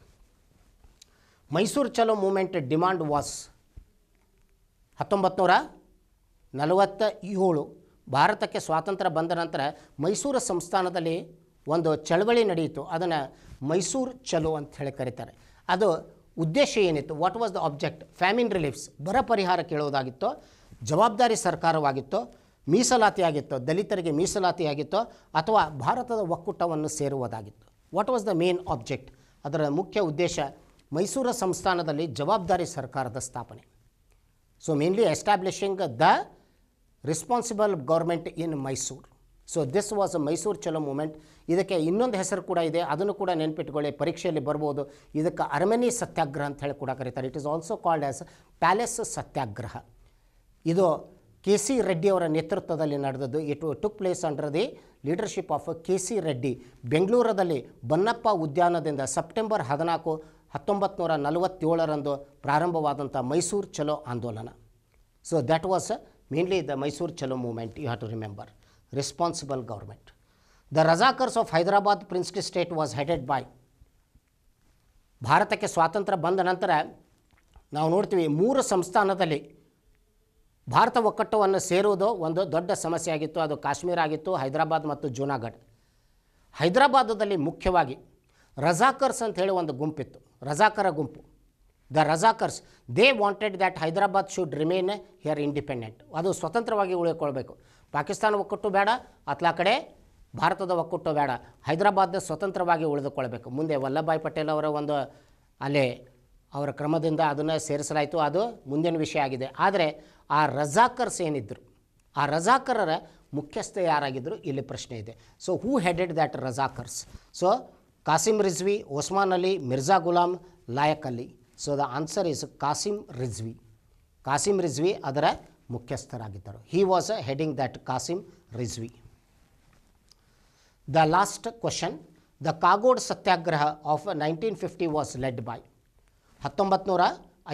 Mysuru Chalo moment demand was ಹತ್ತೊಂಬತ್ತು ನೂರ ನಲವತ್ತ ಏಳು ಭಾರತಕ್ಕೆ ಸ್ವಾತಂತ್ರ್ಯ ಬಂದ ನಂತರ ಮೈಸೂರು ಸಂಸ್ಥಾನದಲ್ಲಿ ಒಂದು ಚಳವಳಿ ನಡೆಯಿತು ಅದನ್ನು ಮೈಸೂರು ಚಲೋ ಅಂತ ಹೇಳಿ ಕರೀತಾರೆ ಅದು ಉದ್ದೇಶ ಏನಿತ್ತು what was the object famine reliefs ಬರ ಪರಿಹಾರ ಕೇಳೋದಾಗಿತ್ತೋ ಜವಾಬ್ದಾರಿ ಸರ್ಕಾರವಾಗಿತ್ತು ಮೀಸಲಾತಿ ಆಗಿತ್ತು ದಲಿತರಿಗೆ ಮೀಸಲಾತಿ ಆಗಿತ್ತೋ ಅಥವಾ ಭಾರತದ ಒಕ್ಕೂಟವನ್ನು ಸೇರುವುದಾಗಿತ್ತು what was the main object ಅದರ ಮುಖ್ಯ ಉದ್ದೇಶ ಮೈಸೂರು ಸಂಸ್ಥಾನದಲ್ಲಿ ಜವಾಬ್ದಾರಿ ಸರ್ಕಾರದ ಸ್ಥಾಪನೆ so mainly establishing the responsible government in Mysuru so this was a Mysuru Chalo movement ಇದಕ್ಕೆ ಇನ್ನೊಂದು ಹೆಸರು ಕೂಡ ಇದೆ ಅದನ್ನು ಕೂಡ ನೆನ್ಪಿಟ್ಕೊಳ್ಳಿ ಪರೀಕ್ಷೆಯಲ್ಲಿ ಬರ್ಬೋದು ಇದಕ್ಕೆ ಅರಮನೆ ಸತ್ಯಾಗ್ರಹ ಅಂತ ಹೇಳಿ ಕೂಡ ಕರೀತಾರೆ it is also called as palace satyagraha ಇದು ಕೆ ಸಿ ರೆಡ್ಡಿ ಅವರ ನೇತೃತ್ವದಲ್ಲಿ ನಡೆದದ್ದು it took place under the leadership of K C Reddy ಬೆಂಗಳೂರದಲ್ಲಿ ಬನ್ನಪ್ಪ ಉದ್ಯಾನದಿಂದ ಸೆಪ್ಟೆಂಬರ್ ಹದಿನಾಲ್ಕು ಹತ್ತೊಂಬತ್ತು ನೂರ ನಲವತ್ತೇಳರಂದು ಪ್ರಾರಂಭವಾದಂಥ ಮೈಸೂರು ಚಲೋ ಆಂದೋಲನ so that was mainly the Mysore Chalo movement you have to remember responsible government the Razakars of Hyderabad princely state was headed by ಭಾರತಕ್ಕೆ ಸ್ವಾತಂತ್ರ್ಯ ಬಂದ ನಂತರ ನಾವು ನೋಡ್ತೀವಿ ಮೂರು ಸಂಸ್ಥಾನದಲ್ಲಿ ಭಾರತ ಒಕ್ಕಟವನ್ನು ಸೇರುವುದು ಒಂದು ದೊಡ್ಡ ಸಮಸ್ಯೆ ಆಗಿತ್ತು ಅದು ಕಾಶ್ಮೀರ ಆಗಿತ್ತು ಹೈದರಾಬಾದ್ ಮತ್ತು ಜೂನಾಗಢ್ ಹೈದರಾಬಾದದಲ್ಲಿ ಮುಖ್ಯವಾಗಿ ರಜಾಕರ್ಸ್ ಅಂತ ಹೇಳಿ ಒಂದು ಗುಂಪಿತ್ತು ರಜಾಕರ ಗುಂಪು the Razakars they wanted that Hyderabad should remain here independent ಅದು ಸ್ವತಂತ್ರವಾಗಿ ಉಳಿಕೊಳ್ಬೇಕು ಪಾಕಿಸ್ತಾನ ಒಕ್ಕಟ್ಟು ಬೇಡ ಅತ್ಲಾ ಕಡೆ ಭಾರತದ ಒಕ್ಕಟ್ಟು ಬೇಡ ಹೈದರಾಬಾದ್ನ ಸ್ವತಂತ್ರವಾಗಿ ಉಳಿದುಕೊಳ್ಬೇಕು ಮುಂದೆ ವಲ್ಲಭಾಯ್ ಪಟೇಲ್ ಅವರ ಒಂದು ಅಲ್ಲೇ ಅವರ ಕ್ರಮದಿಂದ ಅದನ್ನು ಸೇರಿಸಲಾಯಿತು ಅದು ಮುಂದಿನ ವಿಷಯ ಆಗಿದೆ ಆದರೆ ಆ ರಜಾಕರ್ಸ್ ಏನಿದ್ದರು ಆ ರಜಾಕರರ ಮುಖ್ಯಸ್ಥ ಯಾರಾಗಿದ್ದರು ಇಲ್ಲಿ ಪ್ರಶ್ನೆ ಇದೆ so who headed that Razakars so Qasim Rizvi Osman Ali Mirza Gulam Laiq Ali so the answer is Qasim Rizvi Qasim Rizvi ಅದರ ಮುಖ್ಯಸ್ಥರಾಗಿದ್ದರು he was a heading that Qasim Rizvi the last question the Kagod satyagraha of nineteen fifty was led by ಹತ್ತೊಂಬತ್ತು ನೂರ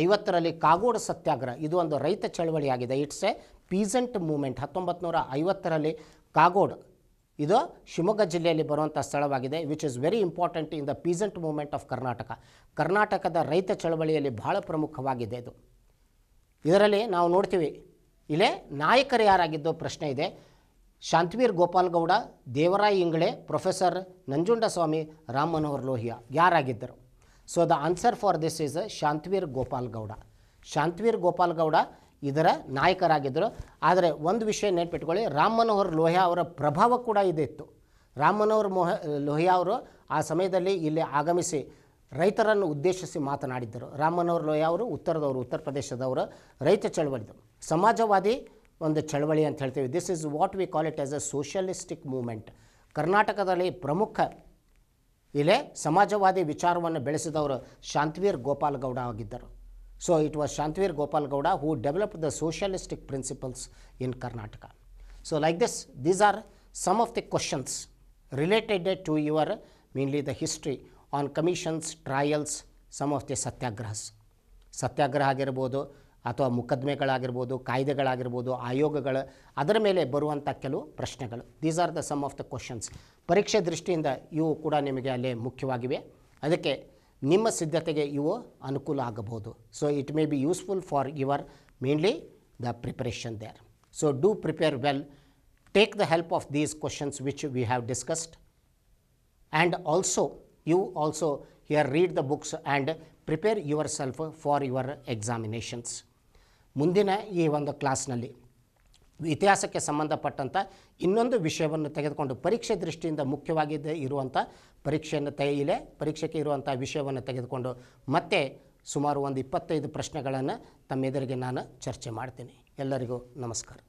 ಐವತ್ತರಲ್ಲಿ ಕಾಗೋಡ್ ಸತ್ಯಾಗ್ರಹ ಇದು ಒಂದು ರೈತ ಚಳವಳಿಯಾಗಿದೆ ಇಟ್ಸ್ ಎ ಪೀಸೆಂಟ್ ಮೂಮೆಂಟ್ ಹತ್ತೊಂಬತ್ತು ನೂರ ಐವತ್ತರಲ್ಲಿ ಕಾಗೋಡ್ ಇದು ಶಿವಮೊಗ್ಗ ಜಿಲ್ಲೆಯಲ್ಲಿ ಬರುವಂಥ ಸ್ಥಳವಾಗಿದೆ which is very important in the peasant movement of Karnataka ಕರ್ನಾಟಕದ ರೈತ ಚಳವಳಿಯಲ್ಲಿ ಬಹಳ ಪ್ರಮುಖವಾಗಿದೆ ಇದು ಇದರಲ್ಲಿ ನಾವು ನೋಡ್ತೀವಿ ಇಲ್ಲೇ ನಾಯಕರು ಯಾರಾಗಿದ್ದು ಪ್ರಶ್ನೆ ಇದೆ ಶಾಂತವೀರ್ ಗೋಪಾಲ್ಗೌಡ ದೇವರಾಯ ಇಂಗ್ಳೆ ಪ್ರೊಫೆಸರ್ ನಂಜುಂಡಸ್ವಾಮಿ ರಾಮ್ ಮನೋಹರ್ ಲೋಹಿಯಾ ಯಾರಾಗಿದ್ದರು so the answer for this is Shantaveer Gopalgowda Shantaveer Gopalgowda ಇದರ ನಾಯಕರಾಗಿದ್ದರು ಆದರೆ ಒಂದು ವಿಷಯ ನೆನ್ಪಿಟ್ಕೊಳ್ಳಿ ರಾಮ್ ಮನೋಹರ್ ಲೋಹ್ಯಾ ಅವರ ಪ್ರಭಾವ ಕೂಡ ಇದಿತ್ತು ರಾಮ್ ಮನೋಹರ್ ಮೋಹ ಲೋಹ್ಯಾ ಅವರು ಆ ಸಮಯದಲ್ಲಿ ಇಲ್ಲಿ ಆಗಮಿಸಿ ರೈತರನ್ನು ಉದ್ದೇಶಿಸಿ ಮಾತನಾಡಿದ್ದರು ರಾಮ್ ಮನೋಹರ್ ಲೋಹ್ಯಾ ಅವರು ಉತ್ತರದವರು ಉತ್ತರ ಪ್ರದೇಶದವರು ರೈತ ಚಳವಳಿದರು ಸಮಾಜವಾದಿ ಒಂದು ಚಳವಳಿ ಅಂತ ಹೇಳ್ತೀವಿ this is what we call it as a socialistic movement ಕರ್ನಾಟಕದಲ್ಲಿ ಪ್ರಮುಖ ಇಲ್ಲೇ ಸಮಾಜವಾದಿ ವಿಚಾರವನ್ನು ಬೆಳೆಸಿದವರು ಶಾಂತವೀರ್ ಗೋಪಾಲಗೌಡ ಆಗಿದ್ದರು so it was shantveer gopal gowda who developed the socialistic principles in karnataka so like this these are some of the questions related to your mainly the history on commissions trials some of the satyagrahas satyagraha agirabodu athava mukadme kalagirabodu kaidegalagirabodu ayogagala adar mele baruvanta kelu prashnegalu these are the some of the questions pariksha drishti inda yu kuda nimge alle mukhyavagive adakke, ನಿಮ್ಮ ಸಿದ್ಧತೆಗೆ ಇವು ಅನುಕೂಲ ಆಗಬಹುದು so it may be useful for your mainly the preparation there so do prepare well take the help of these questions which we have discussed and also you also here read the books and prepare yourself for your examinations ಮುಂದಿನ ಈ ಒಂದು ಕ್ಲಾಸ್ನಲ್ಲಿ ಇತಿಹಾಸಕ್ಕೆ ಸಂಬಂಧಪಟ್ಟಂಥ ಇನ್ನೊಂದು ವಿಷಯವನ್ನು ತೆಗೆದುಕೊಂಡು ಪರೀಕ್ಷೆ ದೃಷ್ಟಿಯಿಂದ ಮುಖ್ಯವಾಗಿದ್ದೇ ಇರುವಂಥ ಪರೀಕ್ಷೆಯನ್ನು ತೆಗೆಯಲೇ ಪರೀಕ್ಷೆಗೆ ಇರುವಂಥ ವಿಷಯವನ್ನು ತೆಗೆದುಕೊಂಡು ಮತ್ತೆ ಸುಮಾರು ಒಂದು ಇಪ್ಪತ್ತೈದು ಪ್ರಶ್ನೆಗಳನ್ನು ತಮ್ಮೆದುರಿಗೆ ನಾನು ಚರ್ಚೆ ಮಾಡ್ತೀನಿ ಎಲ್ಲರಿಗೂ ನಮಸ್ಕಾರ